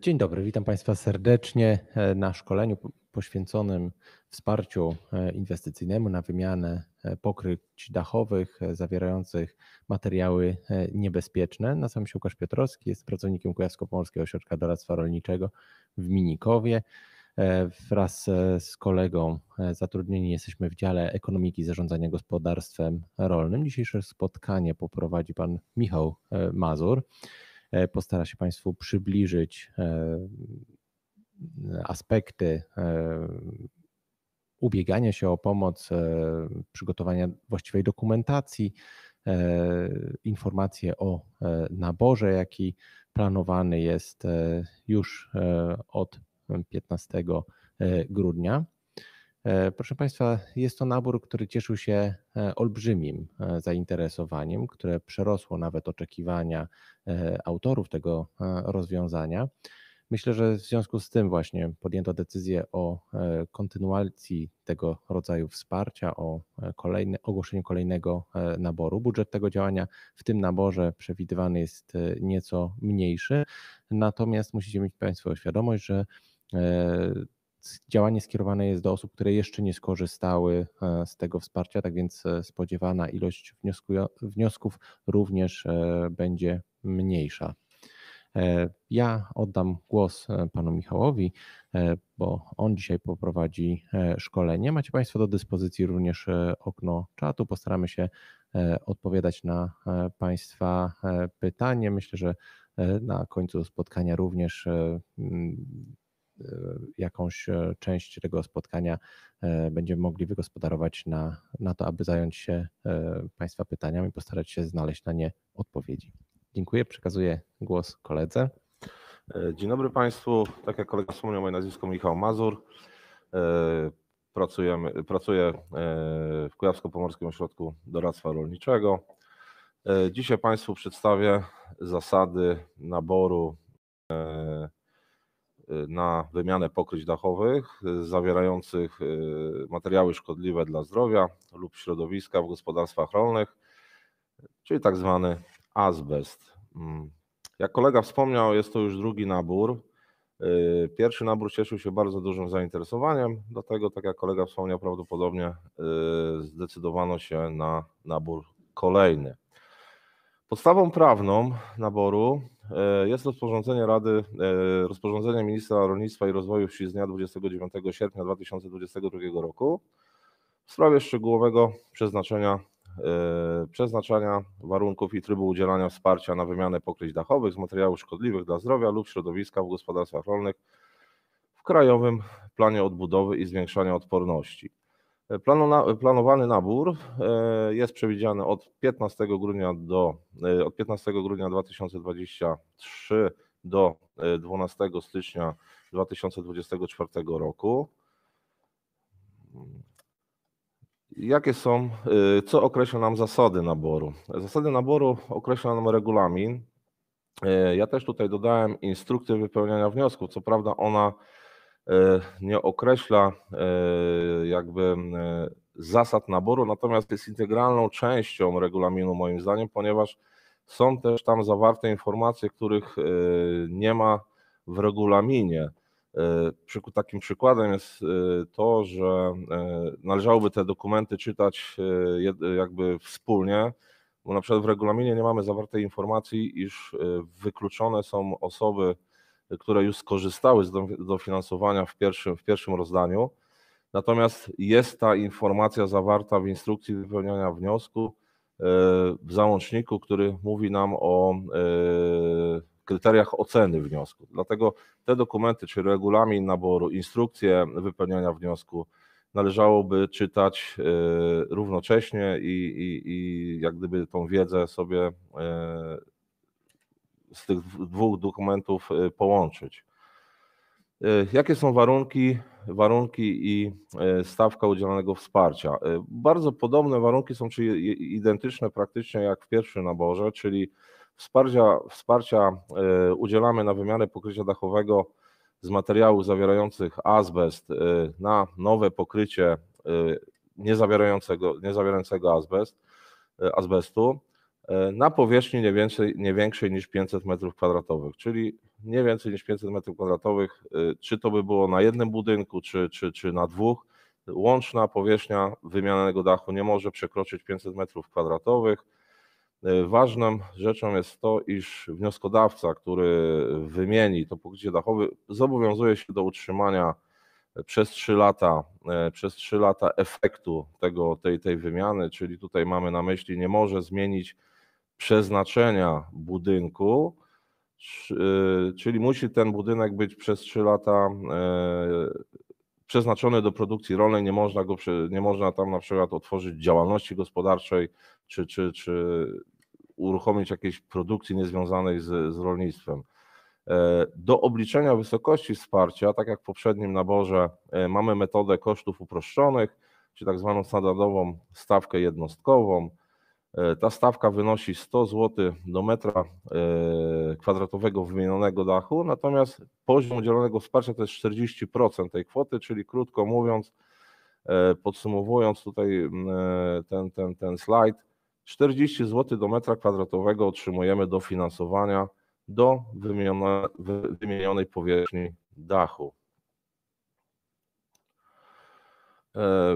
Dzień dobry, witam Państwa serdecznie e, na szkoleniu poświęconym wsparciu e, inwestycyjnemu na wymianę e, pokryć dachowych zawierających materiały niebezpieczne. Nazywam się Łukasz Piotrowski, jestem pracownikiem Kujawsko-Pomorskiego Ośrodka Doradztwa Rolniczego w Minikowie. Wraz z kolegą zatrudnieni jesteśmy w dziale ekonomiki i zarządzania gospodarstwem rolnym. Dzisiejsze spotkanie poprowadzi pan Michał Mazur. E, postara się Państwu przybliżyć e, aspekty e, ubiegania się o pomoc, przygotowania właściwej dokumentacji, informacje o naborze, jaki planowany jest już od 15 grudnia. E, proszę Państwa, jest to nabór, który cieszył się e, olbrzymim e, zainteresowaniem, które przerosło nawet oczekiwania autorów tego rozwiązania. Myślę, że w związku z tym właśnie podjęto decyzję o kontynuacji tego rodzaju wsparcia, o kolejne, ogłoszeniu kolejnego naboru. Budżet tego działania w tym naborze przewidywany jest nieco mniejszy, natomiast musicie mieć Państwo świadomość, że działanie skierowane jest do osób, które jeszcze nie skorzystały e, z tego wsparcia, tak więc e, spodziewana ilość wniosków również e, będzie mniejsza. Ja oddam głos panu Michałowi, bo on dzisiaj poprowadzi szkolenie. Macie Państwo do dyspozycji również okno czatu. Postaramy się odpowiadać na Państwa pytanie. Myślę, że na końcu spotkania również Y, jakąś e, część tego spotkania e, będziemy mogli wygospodarować na, na to, aby zająć się e, Państwa pytaniami, postarać się znaleźć na nie odpowiedzi. Dziękuję, przekazuję głos koledze. Dzień dobry Państwu. Tak jak kolega wspomniał, moje nazwisko Michał Mazur. Pracujemy, pracuję w Kujawsko-Pomorskim Ośrodku Doradztwa Rolniczego. Dzisiaj Państwu przedstawię zasady naboru na wymianę pokryć dachowych y, zawierających y, materiały szkodliwe dla zdrowia lub środowiska w gospodarstwach rolnych, czyli tak zwany azbest. Mm. Jak kolega wspomniał, jest to już drugi nabór. Y, pierwszy nabór cieszył się bardzo dużym zainteresowaniem, dlatego, tak jak kolega wspomniał, prawdopodobnie zdecydowano się na nabór kolejny. Podstawą prawną naboru E, jest rozporządzenie Rady, e, rozporządzenie Ministra Rolnictwa i Rozwoju Wsi z dnia 29 sierpnia 2022 roku w sprawie szczegółowego przeznaczenia, e, przeznaczania warunków i trybu udzielania wsparcia na wymianę pokryć dachowych z materiałów szkodliwych dla zdrowia lub środowiska w gospodarstwach rolnych w Krajowym Planie Odbudowy i Zwiększania Odporności planowany nabór e, jest przewidziany od 15 grudnia do e, od 15 grudnia 2023 do 12 e, stycznia 2024 roku. Jakie są, co określa nam zasady naboru? Zasady naboru określa nam regulamin. Ja też tutaj dodałem instrukcję wypełniania wniosków. Co prawda ona E, nie określa e, jakby e, zasad naboru, natomiast jest integralną częścią regulaminu moim zdaniem, ponieważ są też tam zawarte informacje, których nie ma w regulaminie. Takim przykładem jest to, że należałoby te dokumenty czytać jakby wspólnie, bo na przykład w regulaminie nie mamy zawartej informacji, iż wykluczone są osoby które już skorzystały z dofinansowania w pierwszym, w pierwszym rozdaniu. Natomiast jest ta informacja zawarta w instrukcji wypełniania wniosku e, w załączniku, który mówi nam o e, kryteriach oceny wniosku. Dlatego te dokumenty, czy regulamin naboru, instrukcje wypełniania wniosku należałoby czytać e, równocześnie i, i, i jak gdyby tą wiedzę sobie z tych dwóch dokumentów e, połączyć. E, jakie są warunki, warunki i e, stawka udzielanego wsparcia? Bardzo podobne warunki są, czyli identyczne praktycznie jak w pierwszym naborze, czyli wsparcia, wsparcia udzielamy na wymianę pokrycia dachowego z materiałów zawierających azbest na nowe pokrycie nie zawierającego azbest, azbestu. E, na powierzchni nie, więcej, nie większej niż 500 m2, czyli nie więcej niż 500 m2, e, czy to by było na jednym budynku, czy, czy, czy na dwóch. Łączna powierzchnia wymianego dachu nie może przekroczyć 500 m2. E, ważną rzeczą jest to, iż wnioskodawca, który wymieni to pokrycie dachowe, zobowiązuje się do utrzymania przez 3 lata, przez 3 lata efektu tego, tej, tej wymiany, czyli tutaj mamy na myśli, nie może zmienić przeznaczenia budynku, y, czyli musi ten budynek być przez 3 lata e, przeznaczony do produkcji rolnej, nie można, go, nie można tam na przykład otworzyć działalności gospodarczej czy, czy, czy uruchomić jakiejś produkcji niezwiązanej z, z rolnictwem. E, do obliczenia wysokości wsparcia, tak jak w poprzednim naborze, e, mamy metodę kosztów uproszczonych, czy tak zwaną standardową stawkę jednostkową. E, ta stawka wynosi 100 zł do metra e, kwadratowego wymienionego dachu, natomiast poziom udzielonego wsparcia to jest 40% tej kwoty, czyli krótko mówiąc, e, podsumowując tutaj ten, ten, ten slajd, 40 zł do metra kwadratowego otrzymujemy do finansowania do wymienionej powierzchni dachu.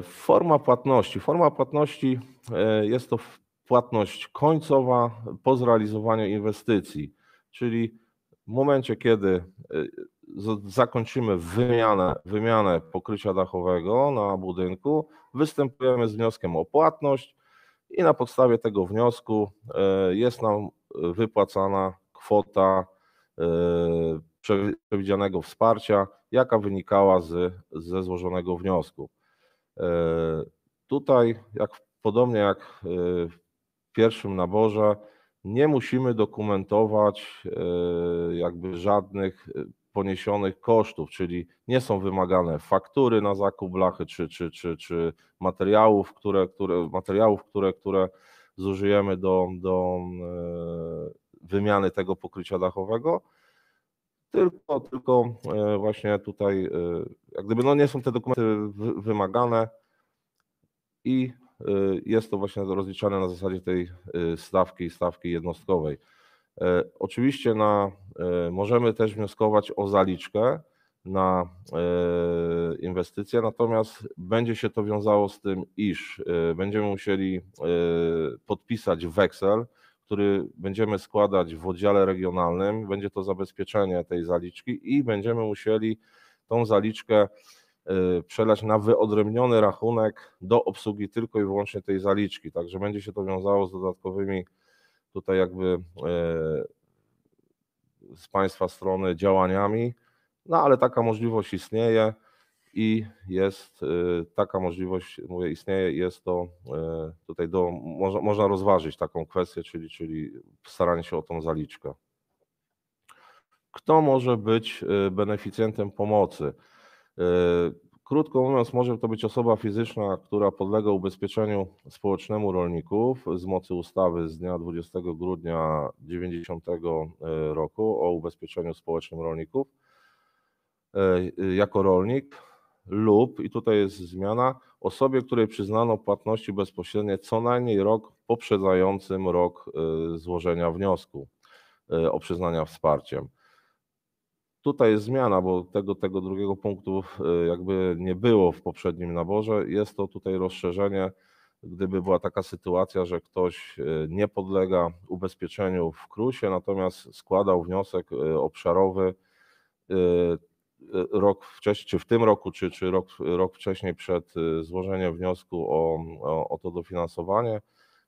Forma płatności. Forma płatności jest to płatność końcowa po zrealizowaniu inwestycji, czyli w momencie, kiedy e, zakończymy wymianę, wymianę pokrycia dachowego na budynku, występujemy z wnioskiem o płatność i na podstawie tego wniosku e, jest nam wypłacana kwota e, przewidzianego wsparcia, jaka wynikała z, ze złożonego wniosku. Tutaj, jak, podobnie jak pierwszym naborze nie musimy dokumentować e, jakby żadnych e, poniesionych kosztów, czyli nie są wymagane faktury na zakup blachy czy, czy, czy, czy materiałów, które, które, materiałów, które, które zużyjemy do, do e, wymiany tego pokrycia dachowego. Tylko, tylko właśnie tutaj, jak gdyby no nie są te dokumenty wymagane i Y, jest to właśnie rozliczane na zasadzie tej y, stawki, stawki jednostkowej. Y, oczywiście na, możemy też wnioskować o zaliczkę na inwestycje, natomiast będzie się to wiązało z tym, iż będziemy musieli podpisać weksel, który będziemy składać w oddziale regionalnym. Będzie to zabezpieczenie tej zaliczki i będziemy musieli tą zaliczkę Y, przelać na wyodrębniony rachunek do obsługi tylko i wyłącznie tej zaliczki. Także będzie się to wiązało z dodatkowymi tutaj jakby y, z Państwa strony działaniami, no ale taka możliwość istnieje i jest y, taka możliwość, mówię, istnieje i jest to tutaj do, można, można rozważyć taką kwestię, czyli, czyli staranie się o tą zaliczkę. Kto może być beneficjentem pomocy? E, krótko mówiąc, może to być osoba fizyczna, która podlega ubezpieczeniu społecznemu rolników z mocy ustawy z dnia 20 grudnia 90 e, roku o ubezpieczeniu społecznym rolników e, jako rolnik lub, i tutaj jest zmiana, osobie, której przyznano płatności bezpośrednie co najmniej rok poprzedzającym rok złożenia wniosku o przyznania wsparciem. Tutaj jest zmiana, bo tego, tego drugiego punktu y, jakby nie było w poprzednim naborze. Jest to tutaj rozszerzenie, gdyby była taka sytuacja, że ktoś y, nie podlega ubezpieczeniu w krus natomiast składał wniosek y, obszarowy rok wcześniej, czy w tym roku, czy, czy rok, rok wcześniej przed złożeniem wniosku o, o, o to dofinansowanie,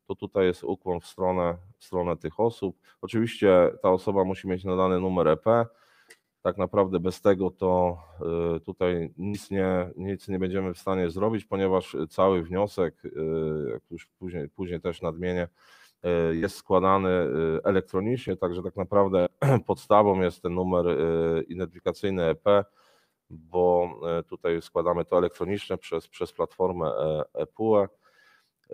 to tutaj jest ukłon w stronę, w stronę tych osób. Oczywiście ta osoba musi mieć nadany numer EP, tak naprawdę bez tego to y, tutaj nic nie, nic nie będziemy w stanie zrobić, ponieważ cały wniosek, y, jak już później, później też nadmienię, y, jest składany elektronicznie, także tak naprawdę podstawą jest ten numer identyfikacyjny EP, bo tutaj składamy to elektronicznie przez, przez platformę EPUE. E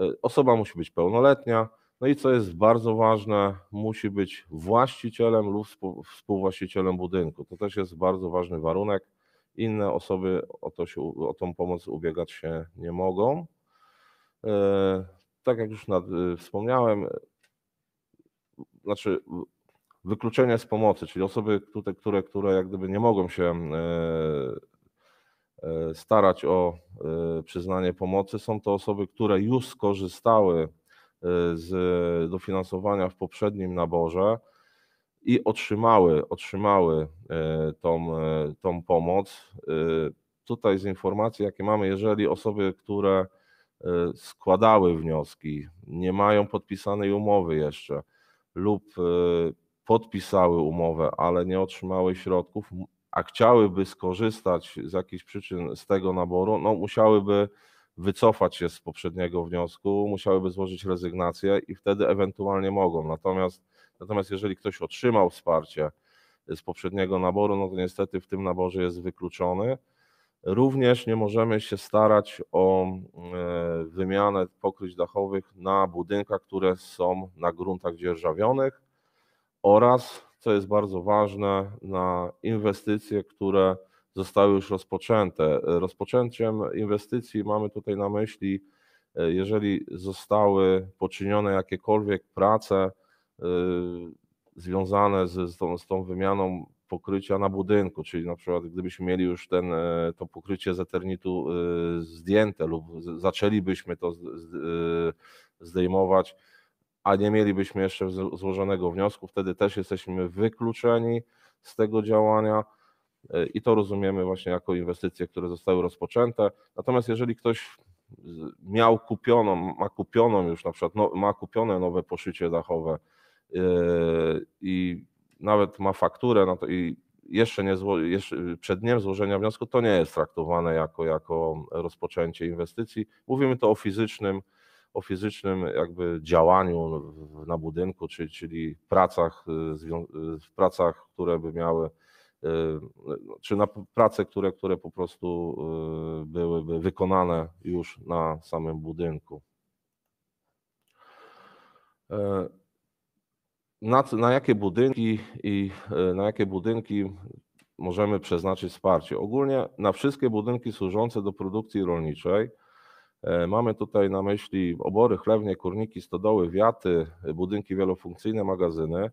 e. Osoba musi być pełnoletnia, no i co jest bardzo ważne, musi być właścicielem lub współwłaścicielem budynku. To też jest bardzo ważny warunek. Inne osoby o, to się, o tą pomoc ubiegać się nie mogą. E, tak jak już nad, y, wspomniałem, znaczy wykluczenie z pomocy, czyli osoby, które, które, które jak gdyby nie mogą się e, e, starać o przyznanie pomocy, są to osoby, które już skorzystały z dofinansowania w poprzednim naborze i otrzymały, otrzymały e, tą, e, tą pomoc. E, tutaj z informacji, jakie mamy, jeżeli osoby, które składały wnioski, nie mają podpisanej umowy jeszcze lub podpisały umowę, ale nie otrzymały środków, a chciałyby skorzystać z jakichś przyczyn z tego naboru, no musiałyby wycofać się z poprzedniego wniosku, musiałyby złożyć rezygnację i wtedy ewentualnie mogą. Natomiast, natomiast jeżeli ktoś otrzymał wsparcie z poprzedniego naboru, no to niestety w tym naborze jest wykluczony. Również nie możemy się starać o e, wymianę pokryć dachowych na budynkach, które są na gruntach dzierżawionych oraz, co jest bardzo ważne, na inwestycje, które zostały już rozpoczęte. Rozpoczęciem inwestycji mamy tutaj na myśli, e, jeżeli zostały poczynione jakiekolwiek prace e, związane z, tą, z tą wymianą pokrycia na budynku, czyli na przykład gdybyśmy mieli już ten, e, to pokrycie z eternitu zdjęte lub zaczęlibyśmy to zdejmować, a nie mielibyśmy jeszcze złożonego wniosku, wtedy też jesteśmy wykluczeni z tego działania. E, i to rozumiemy właśnie jako inwestycje, które zostały rozpoczęte. Natomiast jeżeli ktoś miał kupioną, ma kupioną już na przykład, no, ma kupione nowe poszycie dachowe e, i nawet ma fakturę no to i jeszcze, nie zło, jeszcze przed dniem złożenia wniosku, to nie jest traktowane jako, jako rozpoczęcie inwestycji. Mówimy to o fizycznym, o fizycznym jakby działaniu na budynku, czyli, czyli pracach, e, pracach, które by miały czy na prace, które, które po prostu y, byłyby wykonane już na samym budynku. E, na, na jakie budynki i y, na jakie budynki możemy przeznaczyć wsparcie? Ogólnie na wszystkie budynki służące do produkcji rolniczej. E, mamy tutaj na myśli obory, chlewnie, kurniki, stodoły, wiaty, budynki wielofunkcyjne, magazyny.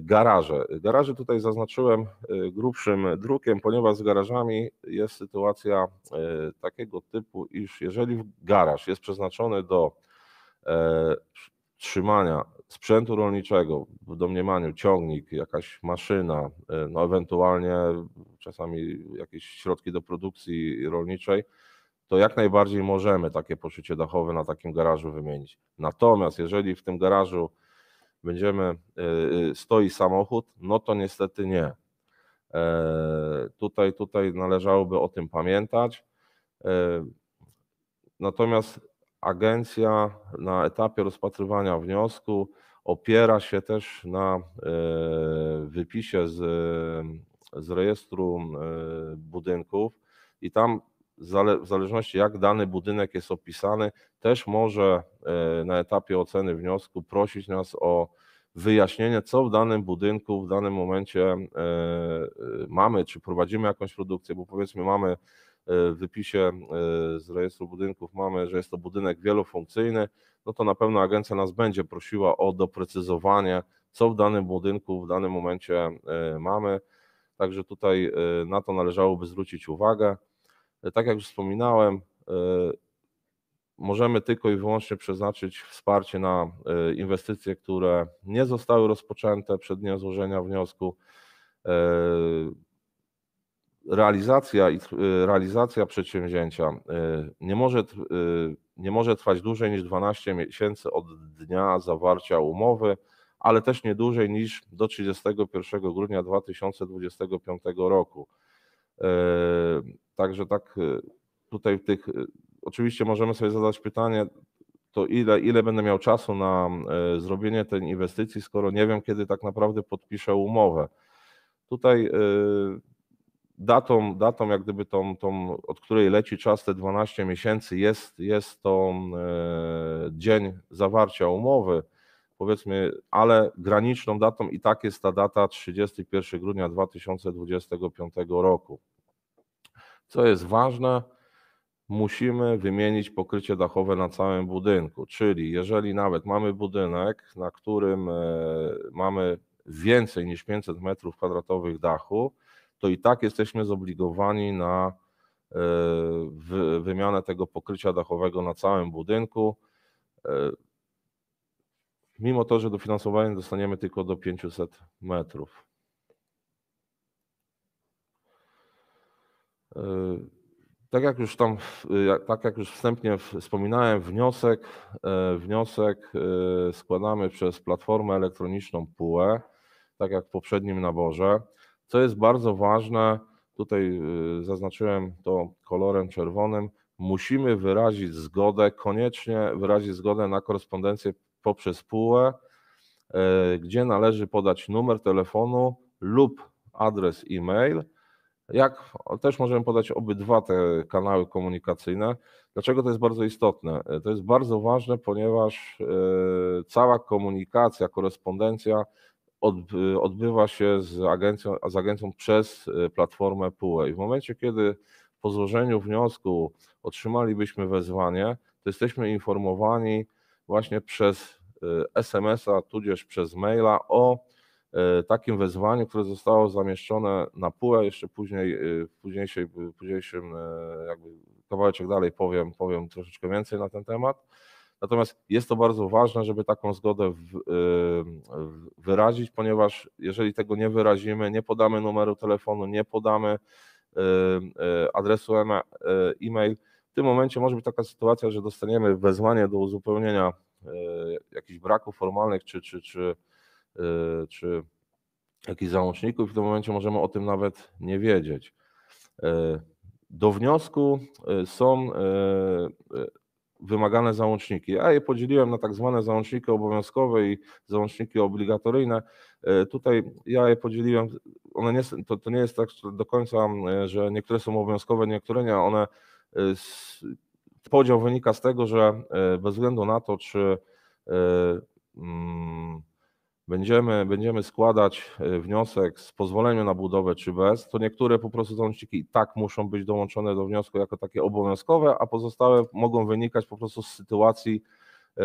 Garaże. Garaże tutaj zaznaczyłem y, grubszym drukiem, ponieważ z garażami jest sytuacja y, takiego typu, iż jeżeli garaż jest przeznaczony do e, trzymania sprzętu rolniczego, w domniemaniu ciągnik, jakaś maszyna, y, no ewentualnie czasami jakieś środki do produkcji rolniczej, to jak najbardziej możemy takie poszycie dachowe na takim garażu wymienić. Natomiast jeżeli w tym garażu będziemy, e, e, stoi samochód, no to niestety nie. E, tutaj, tutaj należałoby o tym pamiętać. Natomiast agencja na etapie rozpatrywania wniosku opiera się też na wypisie z, z rejestru budynków i tam w zależności jak dany budynek jest opisany, też może e, na etapie oceny wniosku prosić nas o wyjaśnienie, co w danym budynku w danym momencie e, e, mamy, czy prowadzimy jakąś produkcję, bo powiedzmy mamy w wypisie z rejestru budynków mamy, że jest to budynek wielofunkcyjny, no to na pewno agencja nas będzie prosiła o doprecyzowanie, co w danym budynku w danym momencie mamy. Także tutaj na to należałoby zwrócić uwagę. E, tak jak już wspominałem, e, możemy tylko i wyłącznie przeznaczyć wsparcie na e, inwestycje, które nie zostały rozpoczęte przed dniem złożenia wniosku. Realizacja, realizacja przedsięwzięcia nie może, nie może trwać dłużej niż 12 miesięcy od dnia zawarcia umowy, ale też nie dłużej niż do 31 grudnia 2025 roku. Także tak y, tutaj w tych, y, oczywiście możemy sobie zadać pytanie, to ile, ile będę miał czasu na y, zrobienie tej inwestycji, skoro nie wiem, kiedy tak naprawdę podpiszę umowę. Tutaj datą, datą jak gdyby tą, tą, od której leci czas, te 12 miesięcy, jest, jest to dzień zawarcia umowy, powiedzmy, ale graniczną datą i tak jest ta data 31 grudnia 2025 roku. Co jest ważne, musimy wymienić pokrycie dachowe na całym budynku. Czyli jeżeli nawet mamy budynek, na którym e, mamy więcej niż 500 metrów kwadratowych dachu, to i tak jesteśmy zobligowani na e, wymianę tego pokrycia dachowego na całym budynku. E, mimo to, że dofinansowanie dostaniemy tylko do 500 metrów. E, tak jak już tam, tak jak już wstępnie wspominałem, wniosek, e, wniosek e, składamy przez platformę elektroniczną PUE, tak jak w poprzednim naborze. Co jest bardzo ważne, tutaj zaznaczyłem to kolorem czerwonym, musimy wyrazić zgodę, koniecznie wyrazić zgodę na korespondencję poprzez PUE, gdzie należy podać numer telefonu lub adres e-mail jak też możemy podać obydwa te kanały komunikacyjne. Dlaczego to jest bardzo istotne? E, to jest bardzo ważne, ponieważ e, cała komunikacja, korespondencja odbywa się z agencją, z agencją przez e, platformę PUE. I w momencie, kiedy po złożeniu wniosku otrzymalibyśmy wezwanie, to jesteśmy informowani właśnie przez SMS-a, tudzież przez maila o E, takim wezwaniu, które zostało zamieszczone na PUE, jeszcze później, e, w późniejszej, późniejszym e, jakby kawałeczek dalej powiem, powiem troszeczkę więcej na ten temat. Natomiast jest to bardzo ważne, żeby taką zgodę w, wyrazić, ponieważ jeżeli tego nie wyrazimy, nie podamy numeru telefonu, nie podamy adresu e-mail, w tym momencie może być taka sytuacja, że dostaniemy wezwanie do uzupełnienia jakichś braków formalnych czy, czy, czy Y, czy jakichś załączników w tym momencie możemy o tym nawet nie wiedzieć. Y, do wniosku y, są wymagane załączniki. Ja je podzieliłem na tak zwane załączniki obowiązkowe i załączniki obligatoryjne. Tutaj ja je podzieliłem, one nie, to, to nie jest tak do końca, że niektóre są obowiązkowe, niektóre nie. One, podział wynika z tego, że bez względu na to, czy mm, będziemy, będziemy składać e, wniosek z pozwoleniem na budowę czy bez, to niektóre po prostu załączniki i tak muszą być dołączone do wniosku jako takie obowiązkowe, a pozostałe mogą wynikać po prostu z sytuacji, e,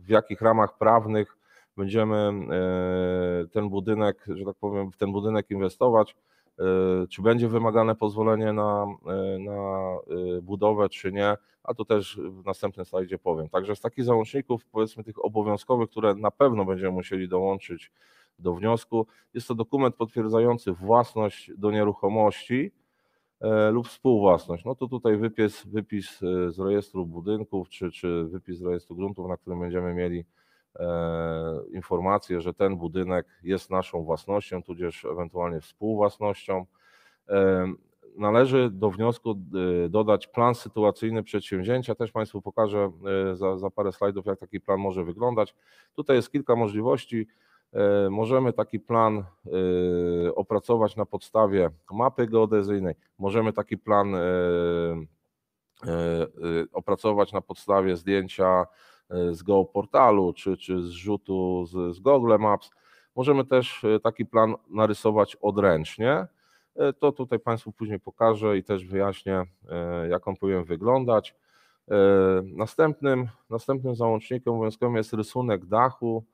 w jakich ramach prawnych będziemy e, ten budynek, że tak powiem, w ten budynek inwestować. Y, czy będzie wymagane pozwolenie na, y, na y, budowę, czy nie, a to też w następnym slajdzie powiem. Także z takich załączników, powiedzmy tych obowiązkowych, które na pewno będziemy musieli dołączyć do wniosku, jest to dokument potwierdzający własność do nieruchomości lub współwłasność. No to tutaj wypis, wypis z rejestru budynków, czy, czy wypis z rejestru gruntów, na którym będziemy mieli E, informację, że ten budynek jest naszą własnością, tudzież ewentualnie współwłasnością. E, należy do wniosku e, dodać plan sytuacyjny przedsięwzięcia. Też Państwu pokażę za, za parę slajdów, jak taki plan może wyglądać. Tutaj jest kilka możliwości. Możemy taki plan opracować na podstawie mapy geodezyjnej, możemy taki plan opracować na podstawie zdjęcia E, z GoPortalu czy, czy z rzutu z, z Google Maps. Możemy też e, taki plan narysować odręcznie. E, to tutaj Państwu później pokażę i też wyjaśnię, jak on powinien wyglądać. Następnym, następnym załącznikiem obowiązkowym jest rysunek dachu,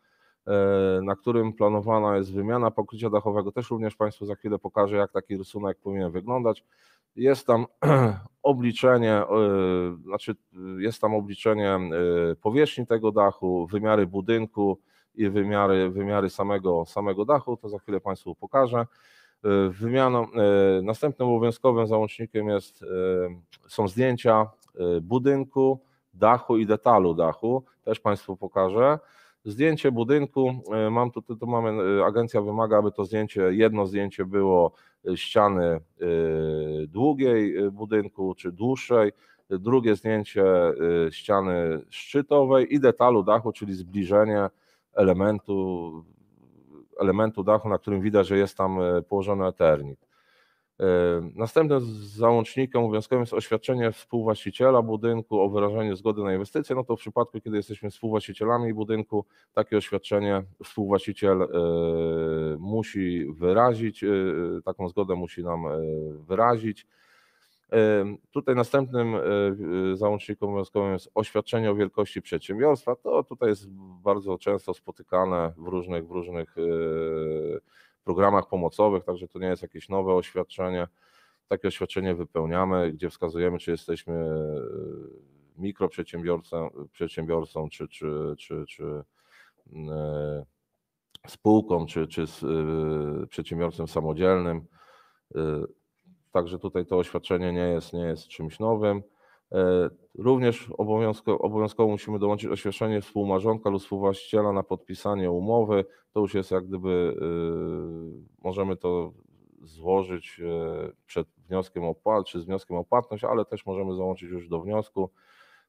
na którym planowana jest wymiana pokrycia dachowego. Też również Państwu za chwilę pokażę, jak taki rysunek powinien wyglądać. E, znaczy, e, jest tam obliczenie, znaczy jest tam obliczenie powierzchni tego dachu, wymiary budynku i wymiary, wymiary samego, samego dachu, to za chwilę Państwu pokażę. E, wymianą, następnym obowiązkowym załącznikiem jest, są zdjęcia budynku, dachu i detalu dachu, też Państwu pokażę. Zdjęcie budynku, mam tutaj, tu mamy, agencja wymaga, aby to zdjęcie, jedno zdjęcie było ściany y, długiej y, budynku czy dłuższej, drugie zdjęcie y, ściany szczytowej i detalu dachu, czyli zbliżenie elementu, elementu dachu, na którym widać, że jest tam położony eternik. Następnym załącznikiem obowiązkowym jest oświadczenie współwłaściciela budynku o wyrażeniu zgody na inwestycję. No to w przypadku, kiedy jesteśmy współwłaścicielami budynku, takie oświadczenie współwłaściciel e, musi wyrazić, e, taką zgodę musi nam e, wyrazić. Tutaj następnym załącznikiem obowiązkowym jest oświadczenie o wielkości przedsiębiorstwa. To tutaj jest bardzo często spotykane w różnych, w różnych programach pomocowych, także to nie jest jakieś nowe oświadczenie. Takie oświadczenie wypełniamy, gdzie wskazujemy, czy jesteśmy e, mikroprzedsiębiorcą, przedsiębiorcą, czy, czy, czy, czy e, spółką, czy, czy e, przedsiębiorcą samodzielnym. Także tutaj to oświadczenie nie jest, nie jest czymś nowym. E, również obowiązkowo, obowiązkowo musimy dołączyć oświadczenie współmarzonka lub współwłaściciela na podpisanie umowy. To już jest jak gdyby, e, możemy to złożyć e, przed wnioskiem o opłat, czy z wnioskiem o płatność, ale też możemy załączyć już do wniosku.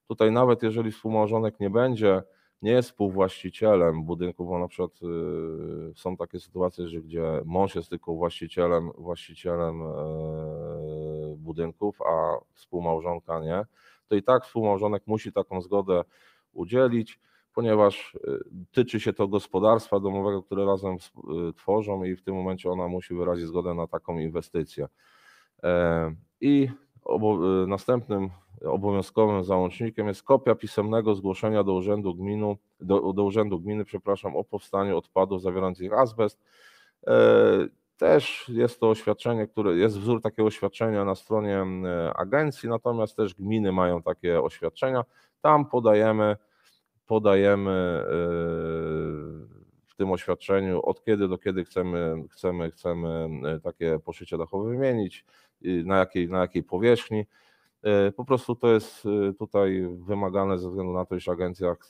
Tutaj nawet jeżeli współmałżonek nie będzie, nie jest współwłaścicielem budynku, bo na przykład są takie sytuacje, że gdzie mąż jest tylko właścicielem, właścicielem budynków, a współmałżonka nie, to i tak współmałżonek musi taką zgodę udzielić, ponieważ y, tyczy się to gospodarstwa domowego, które razem y, tworzą i w tym momencie ona musi wyrazić zgodę na taką inwestycję. E, I y, następnym obowiązkowym załącznikiem jest kopia pisemnego zgłoszenia do Urzędu, Gminu, do, do Urzędu Gminy przepraszam, o powstaniu odpadów zawierających azbest. E, też jest to oświadczenie, które jest wzór takiego oświadczenia na stronie e, agencji, natomiast też gminy mają takie oświadczenia. Tam podajemy, podajemy e, w tym oświadczeniu, od kiedy do kiedy chcemy, chcemy, chcemy e, takie poszycie dachowe wymienić, na jakiej, na jakiej powierzchni. Po prostu to jest tutaj wymagane ze względu na to, iż agencja jak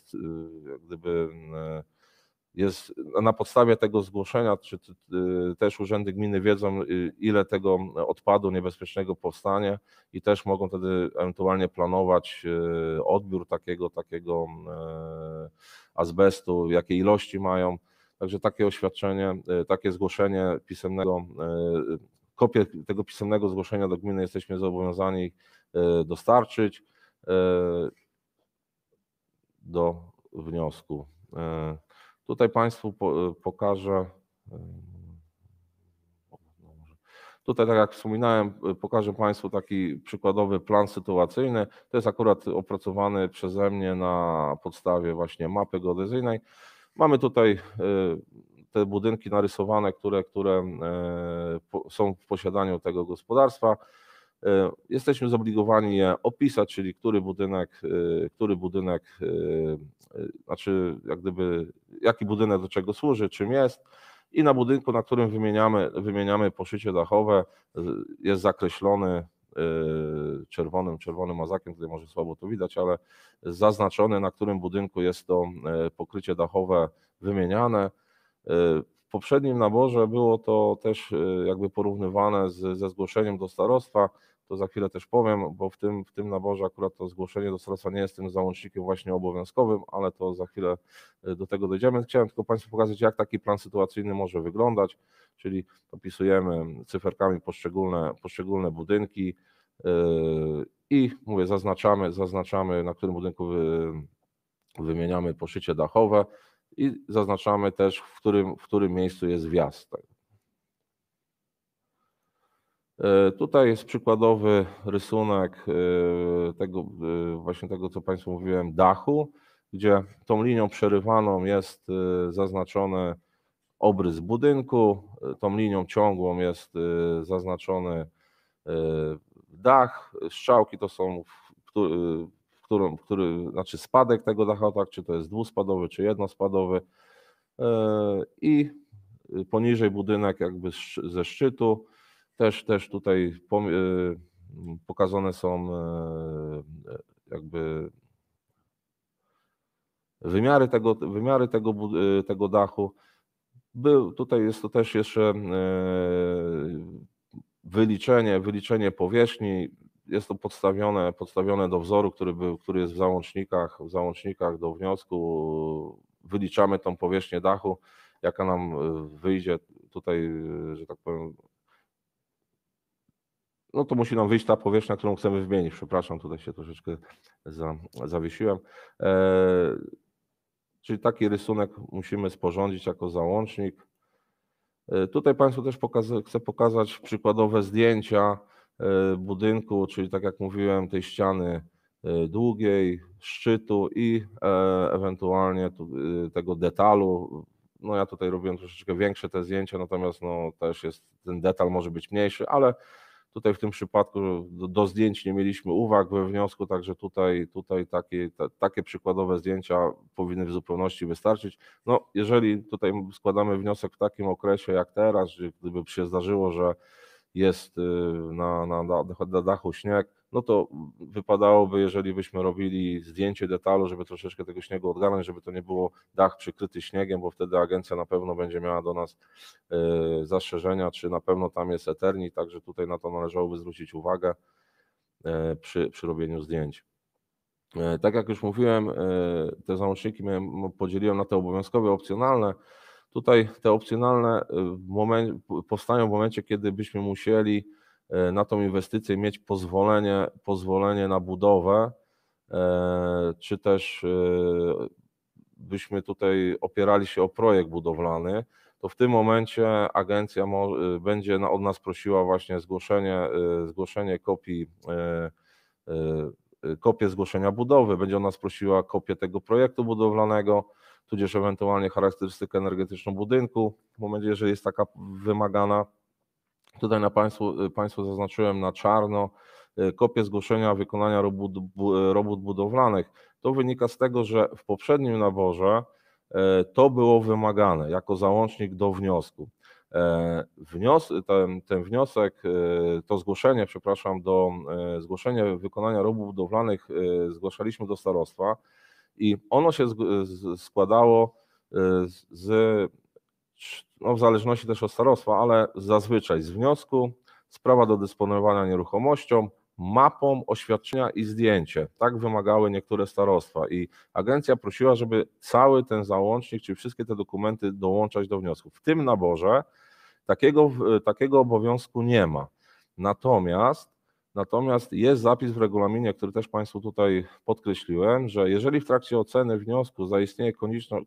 gdyby jest na podstawie tego zgłoszenia, czy y, też urzędy gminy wiedzą, y, ile tego odpadu niebezpiecznego powstanie i też mogą wtedy ewentualnie planować y, odbiór takiego, takiego azbestu, jakie ilości mają. Także takie oświadczenie, takie zgłoszenie pisemnego, kopię tego pisemnego zgłoszenia do gminy jesteśmy zobowiązani dostarczyć do wniosku. Tutaj Państwu pokażę. Tutaj, tak jak wspominałem, pokażę Państwu taki przykładowy plan sytuacyjny. To jest akurat opracowany przeze mnie na podstawie właśnie mapy geodezyjnej. Mamy tutaj te budynki narysowane, które, które są w posiadaniu tego gospodarstwa. E, jesteśmy zobligowani je opisać, czyli który budynek, e, który budynek, e, znaczy jak gdyby, jaki budynek do czego służy, czym jest. I na budynku, na którym wymieniamy, wymieniamy poszycie dachowe, jest zakreślony czerwonym, czerwonym mazakiem, tutaj może słabo to widać, ale zaznaczony, na którym budynku jest to pokrycie dachowe wymieniane. W poprzednim naborze było to też e, jakby porównywane z, ze zgłoszeniem do starostwa, to za chwilę też powiem, bo w tym, w tym naborze akurat to zgłoszenie do starostwa nie jest tym załącznikiem właśnie obowiązkowym, ale to za chwilę e, do tego dojdziemy. Chciałem tylko Państwu pokazać, jak taki plan sytuacyjny może wyglądać, czyli opisujemy cyferkami poszczególne, poszczególne budynki e, i mówię, zaznaczamy, zaznaczamy, na którym budynku wy, wymieniamy poszycie dachowe i zaznaczamy też, w którym, w którym miejscu jest wjazd. E, tutaj jest przykładowy rysunek e, tego, e, właśnie tego, co Państwu mówiłem, dachu, gdzie tą linią przerywaną jest zaznaczony obrys budynku, tą linią ciągłą jest zaznaczony dach, strzałki to są którą, który, znaczy spadek tego dachu, tak, czy to jest dwuspadowy, czy jednospadowy e, i poniżej budynek jakby ze szczytu. Też, też tutaj e, pokazane są e, jakby wymiary tego, wymiary tego, tego dachu. Był, tutaj jest to też jeszcze wyliczenie, wyliczenie powierzchni, jest to podstawione, podstawione do wzoru, który, był, który jest w załącznikach, w załącznikach do wniosku. Wyliczamy tą powierzchnię dachu, jaka nam e, wyjdzie tutaj, e, że tak powiem, no to musi nam wyjść ta powierzchnia, którą chcemy wymienić. Przepraszam, tutaj się troszeczkę za, zawiesiłem. E, czyli taki rysunek musimy sporządzić jako załącznik. tutaj Państwu też pokaza chcę pokazać przykładowe zdjęcia budynku, czyli tak jak mówiłem, tej ściany e, długiej, szczytu i e, ewentualnie e, tego detalu. No ja tutaj robiłem troszeczkę większe te zdjęcia, natomiast no też jest ten detal może być mniejszy, ale tutaj w tym przypadku do, do zdjęć nie mieliśmy uwag we wniosku, także tutaj, tutaj takie, ta, takie przykładowe zdjęcia powinny w zupełności wystarczyć. No jeżeli tutaj składamy wniosek w takim okresie jak teraz, gdyby się zdarzyło, że jest y, na, na, dachu śnieg, no to wypadałoby, jeżeli byśmy robili zdjęcie detalu, żeby troszeczkę tego śniegu odgarnąć, żeby to nie było dach przykryty śniegiem, bo wtedy agencja na pewno będzie miała do nas y, zastrzeżenia, czy na pewno tam jest eterni, także tutaj na to należałoby zwrócić uwagę y, przy, przy robieniu zdjęć. Tak jak już mówiłem, te załączniki no, podzieliłem na te obowiązkowe, opcjonalne. Tutaj te opcjonalne y, moment, powstają w momencie, kiedy byśmy musieli y, na tą inwestycję mieć pozwolenie, pozwolenie na budowę, e, czy też y, byśmy tutaj opierali się o projekt budowlany, to w tym momencie agencja będzie od nas prosiła właśnie zgłoszenie, zgłoszenie kopii, kopię zgłoszenia budowy, będzie od nas prosiła kopię tego projektu budowlanego, tudzież ewentualnie charakterystykę energetyczną budynku. W momencie, jeżeli jest taka wymagana, tutaj na Państwu, państwu zaznaczyłem na czarno y, kopię zgłoszenia wykonania robót, robót budowlanych. To wynika z tego, że w poprzednim naborze y, to było wymagane jako załącznik do wniosku. E, wnios, ten, ten, wniosek, y, to zgłoszenie, przepraszam, do zgłoszenia wykonania robót budowlanych zgłaszaliśmy do starostwa i ono się składało y, z, no w zależności też od starostwa, ale zazwyczaj z wniosku, sprawa do dysponowania nieruchomością, mapą oświadczenia i zdjęcie. Tak wymagały niektóre starostwa i agencja prosiła, żeby cały ten załącznik, czyli wszystkie te dokumenty dołączać do wniosku. W tym naborze takiego, takiego obowiązku nie ma. Natomiast Natomiast jest zapis w regulaminie, który też Państwu tutaj podkreśliłem, że jeżeli w trakcie oceny wniosku zaistnieje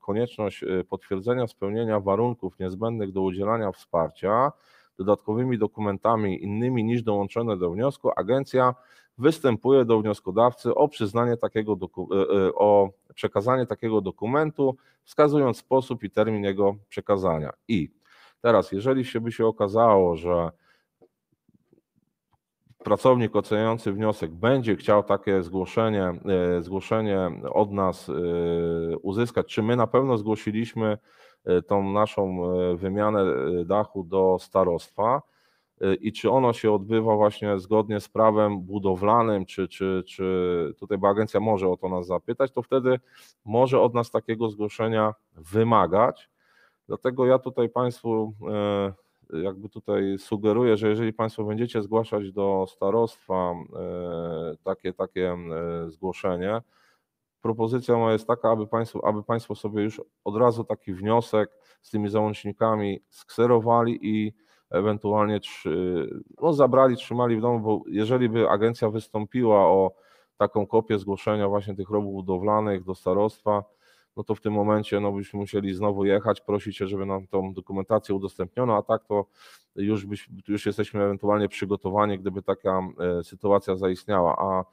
konieczność y, potwierdzenia spełnienia warunków niezbędnych do udzielania wsparcia dodatkowymi dokumentami innymi niż dołączone do wniosku, agencja występuje do wnioskodawcy o przyznanie takiego y, y, o przekazanie takiego dokumentu, wskazując sposób i termin jego przekazania. I teraz, jeżeli się by się okazało, że pracownik oceniający wniosek będzie chciał takie zgłoszenie, e, zgłoszenie od nas e, uzyskać, czy my na pewno zgłosiliśmy e, tą naszą wymianę dachu do starostwa i czy ono się odbywa właśnie zgodnie z prawem budowlanym, czy, czy, czy tutaj, bo agencja może o to nas zapytać, to wtedy może od nas takiego zgłoszenia wymagać. Dlatego ja tutaj Państwu jakby tutaj sugeruję, że jeżeli Państwo będziecie zgłaszać do starostwa e, takie, takie e, zgłoszenie, propozycja moja jest taka, aby Państwo, aby państwo sobie już od razu taki wniosek z tymi załącznikami skserowali i ewentualnie no, zabrali, trzymali w domu, bo jeżeli by agencja wystąpiła o taką kopię zgłoszenia właśnie tych robót budowlanych do starostwa, no to w tym momencie no, byśmy musieli znowu jechać, prosić się, żeby nam tą dokumentację udostępniono, a tak to już, byś, już jesteśmy ewentualnie przygotowani, gdyby taka e, sytuacja zaistniała, a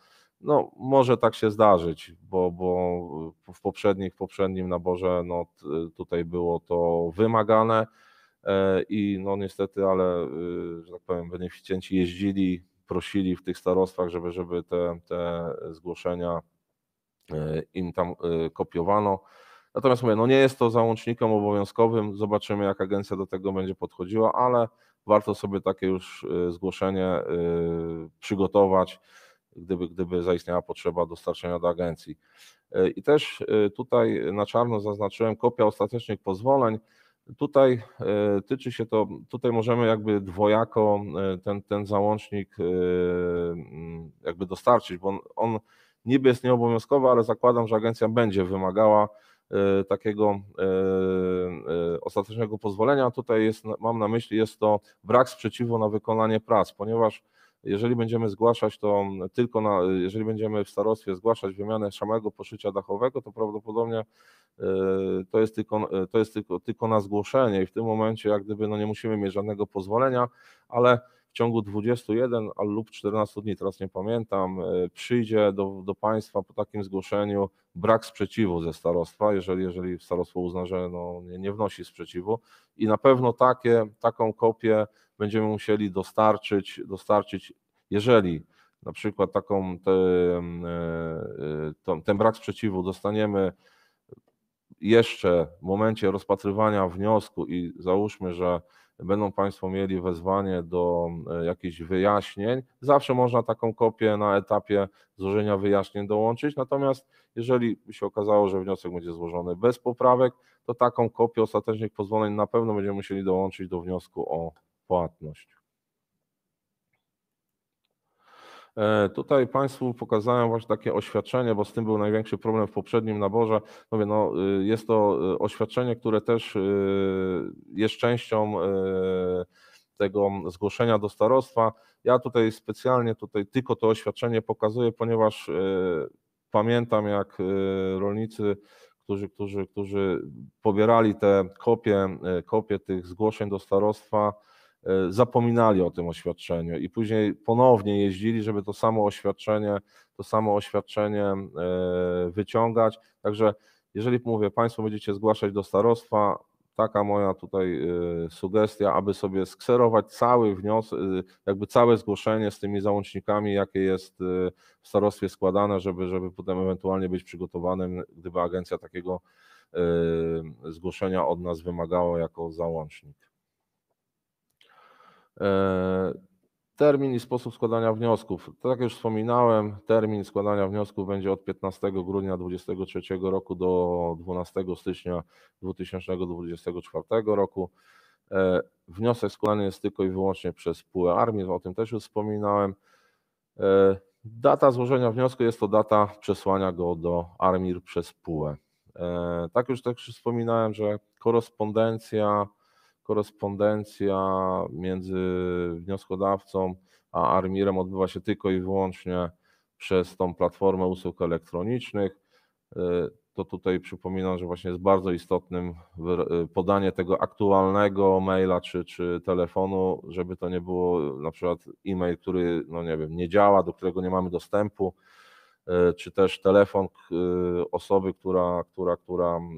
no, może tak się zdarzyć, bo, bo w poprzednich, poprzednim naborze no, tutaj było to wymagane e, i no niestety, ale e, że tak powiem, beneficjenci jeździli, prosili w tych starostwach, żeby, żeby te, te zgłoszenia im tam e, kopiowano. Natomiast mówię, no nie jest to załącznikiem obowiązkowym, zobaczymy jak agencja do tego będzie podchodziła, ale warto sobie takie już e, zgłoszenie e, przygotować, gdyby, gdyby zaistniała potrzeba dostarczenia do agencji. I też tutaj na czarno zaznaczyłem kopia ostatecznych pozwoleń. Tutaj tyczy się to, tutaj możemy jakby dwojako ten, ten załącznik jakby dostarczyć, bo on, on Niby jest nieobowiązkowa, ale zakładam, że agencja będzie wymagała e, takiego e, e, ostatecznego pozwolenia. Tutaj jest, mam na myśli, jest to brak sprzeciwu na wykonanie prac, ponieważ jeżeli będziemy zgłaszać to tylko na, jeżeli będziemy w starostwie zgłaszać wymianę samego poszycia dachowego, to prawdopodobnie to jest tylko, to jest tylko, tylko na zgłoszenie i w tym momencie jak gdyby no nie musimy mieć żadnego pozwolenia, ale w ciągu 21 lub 14 dni, teraz nie pamiętam, e, przyjdzie do, do Państwa po takim zgłoszeniu brak sprzeciwu ze starostwa, jeżeli, jeżeli starostwo uzna, że no, nie, nie wnosi sprzeciwu i na pewno takie, taką kopię będziemy musieli dostarczyć, dostarczyć jeżeli na przykład taką te, e, e, ten brak sprzeciwu dostaniemy jeszcze w momencie rozpatrywania wniosku i załóżmy, że będą Państwo mieli wezwanie do e, jakichś wyjaśnień, zawsze można taką kopię na etapie złożenia wyjaśnień dołączyć, natomiast jeżeli się okazało, że wniosek będzie złożony bez poprawek, to taką kopię ostatecznych pozwoleń na pewno będziemy musieli dołączyć do wniosku o płatność. E, tutaj Państwu pokazałem właśnie takie oświadczenie, bo z tym był największy problem w poprzednim naborze. Mówię, no, y, jest to y, oświadczenie, które też y, jest częścią tego zgłoszenia do starostwa. Ja tutaj specjalnie tutaj tylko to oświadczenie pokazuję, ponieważ pamiętam jak rolnicy, którzy, którzy, którzy pobierali te kopie, kopie tych zgłoszeń do starostwa, E, zapominali o tym oświadczeniu i później ponownie jeździli, żeby to samo oświadczenie, to samo oświadczenie e, wyciągać. Także jeżeli mówię, Państwo będziecie zgłaszać do starostwa, taka moja tutaj e, sugestia, aby sobie skserować cały wniosek, jakby całe zgłoszenie z tymi załącznikami, jakie jest w starostwie składane, żeby, żeby potem ewentualnie być przygotowanym, gdyby agencja takiego zgłoszenia od nas wymagała jako załącznik. E, termin i sposób składania wniosków. Tak jak już wspominałem, termin składania wniosków będzie od 15 grudnia 2023 roku do 12 stycznia 2024 roku. E, wniosek składany jest tylko i wyłącznie przez PUE Armię, o tym też już wspominałem. E, data złożenia wniosku jest to data przesłania go do ARMIR przez PUE. Tak już też wspominałem, że korespondencja korespondencja między wnioskodawcą a Armirem odbywa się tylko i wyłącznie przez tą platformę usług elektronicznych. Y, to tutaj przypominam, że właśnie jest bardzo istotnym y, podanie tego aktualnego maila czy, czy telefonu, żeby to nie było na przykład e-mail, który no nie wiem, nie działa, do którego nie mamy dostępu, E, czy też telefon e, osoby, która, która, która e,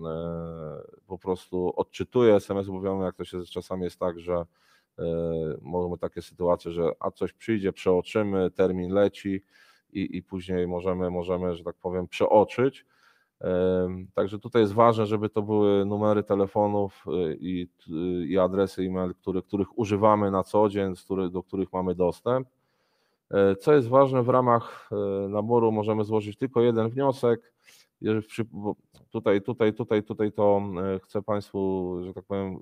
po prostu odczytuje SMS umówiony, jak to się czasami jest tak, że możemy takie sytuacje, że a coś przyjdzie, przeoczymy, termin leci i, i później możemy, możemy, że tak powiem, przeoczyć. Także tutaj jest ważne, żeby to były numery telefonów i, i adresy e-mail, których używamy na co dzień, do których mamy dostęp. E, co jest ważne, w ramach e, naboru możemy złożyć tylko jeden wniosek. Tutaj, tutaj, tutaj, tutaj to e, chcę Państwu, że tak powiem,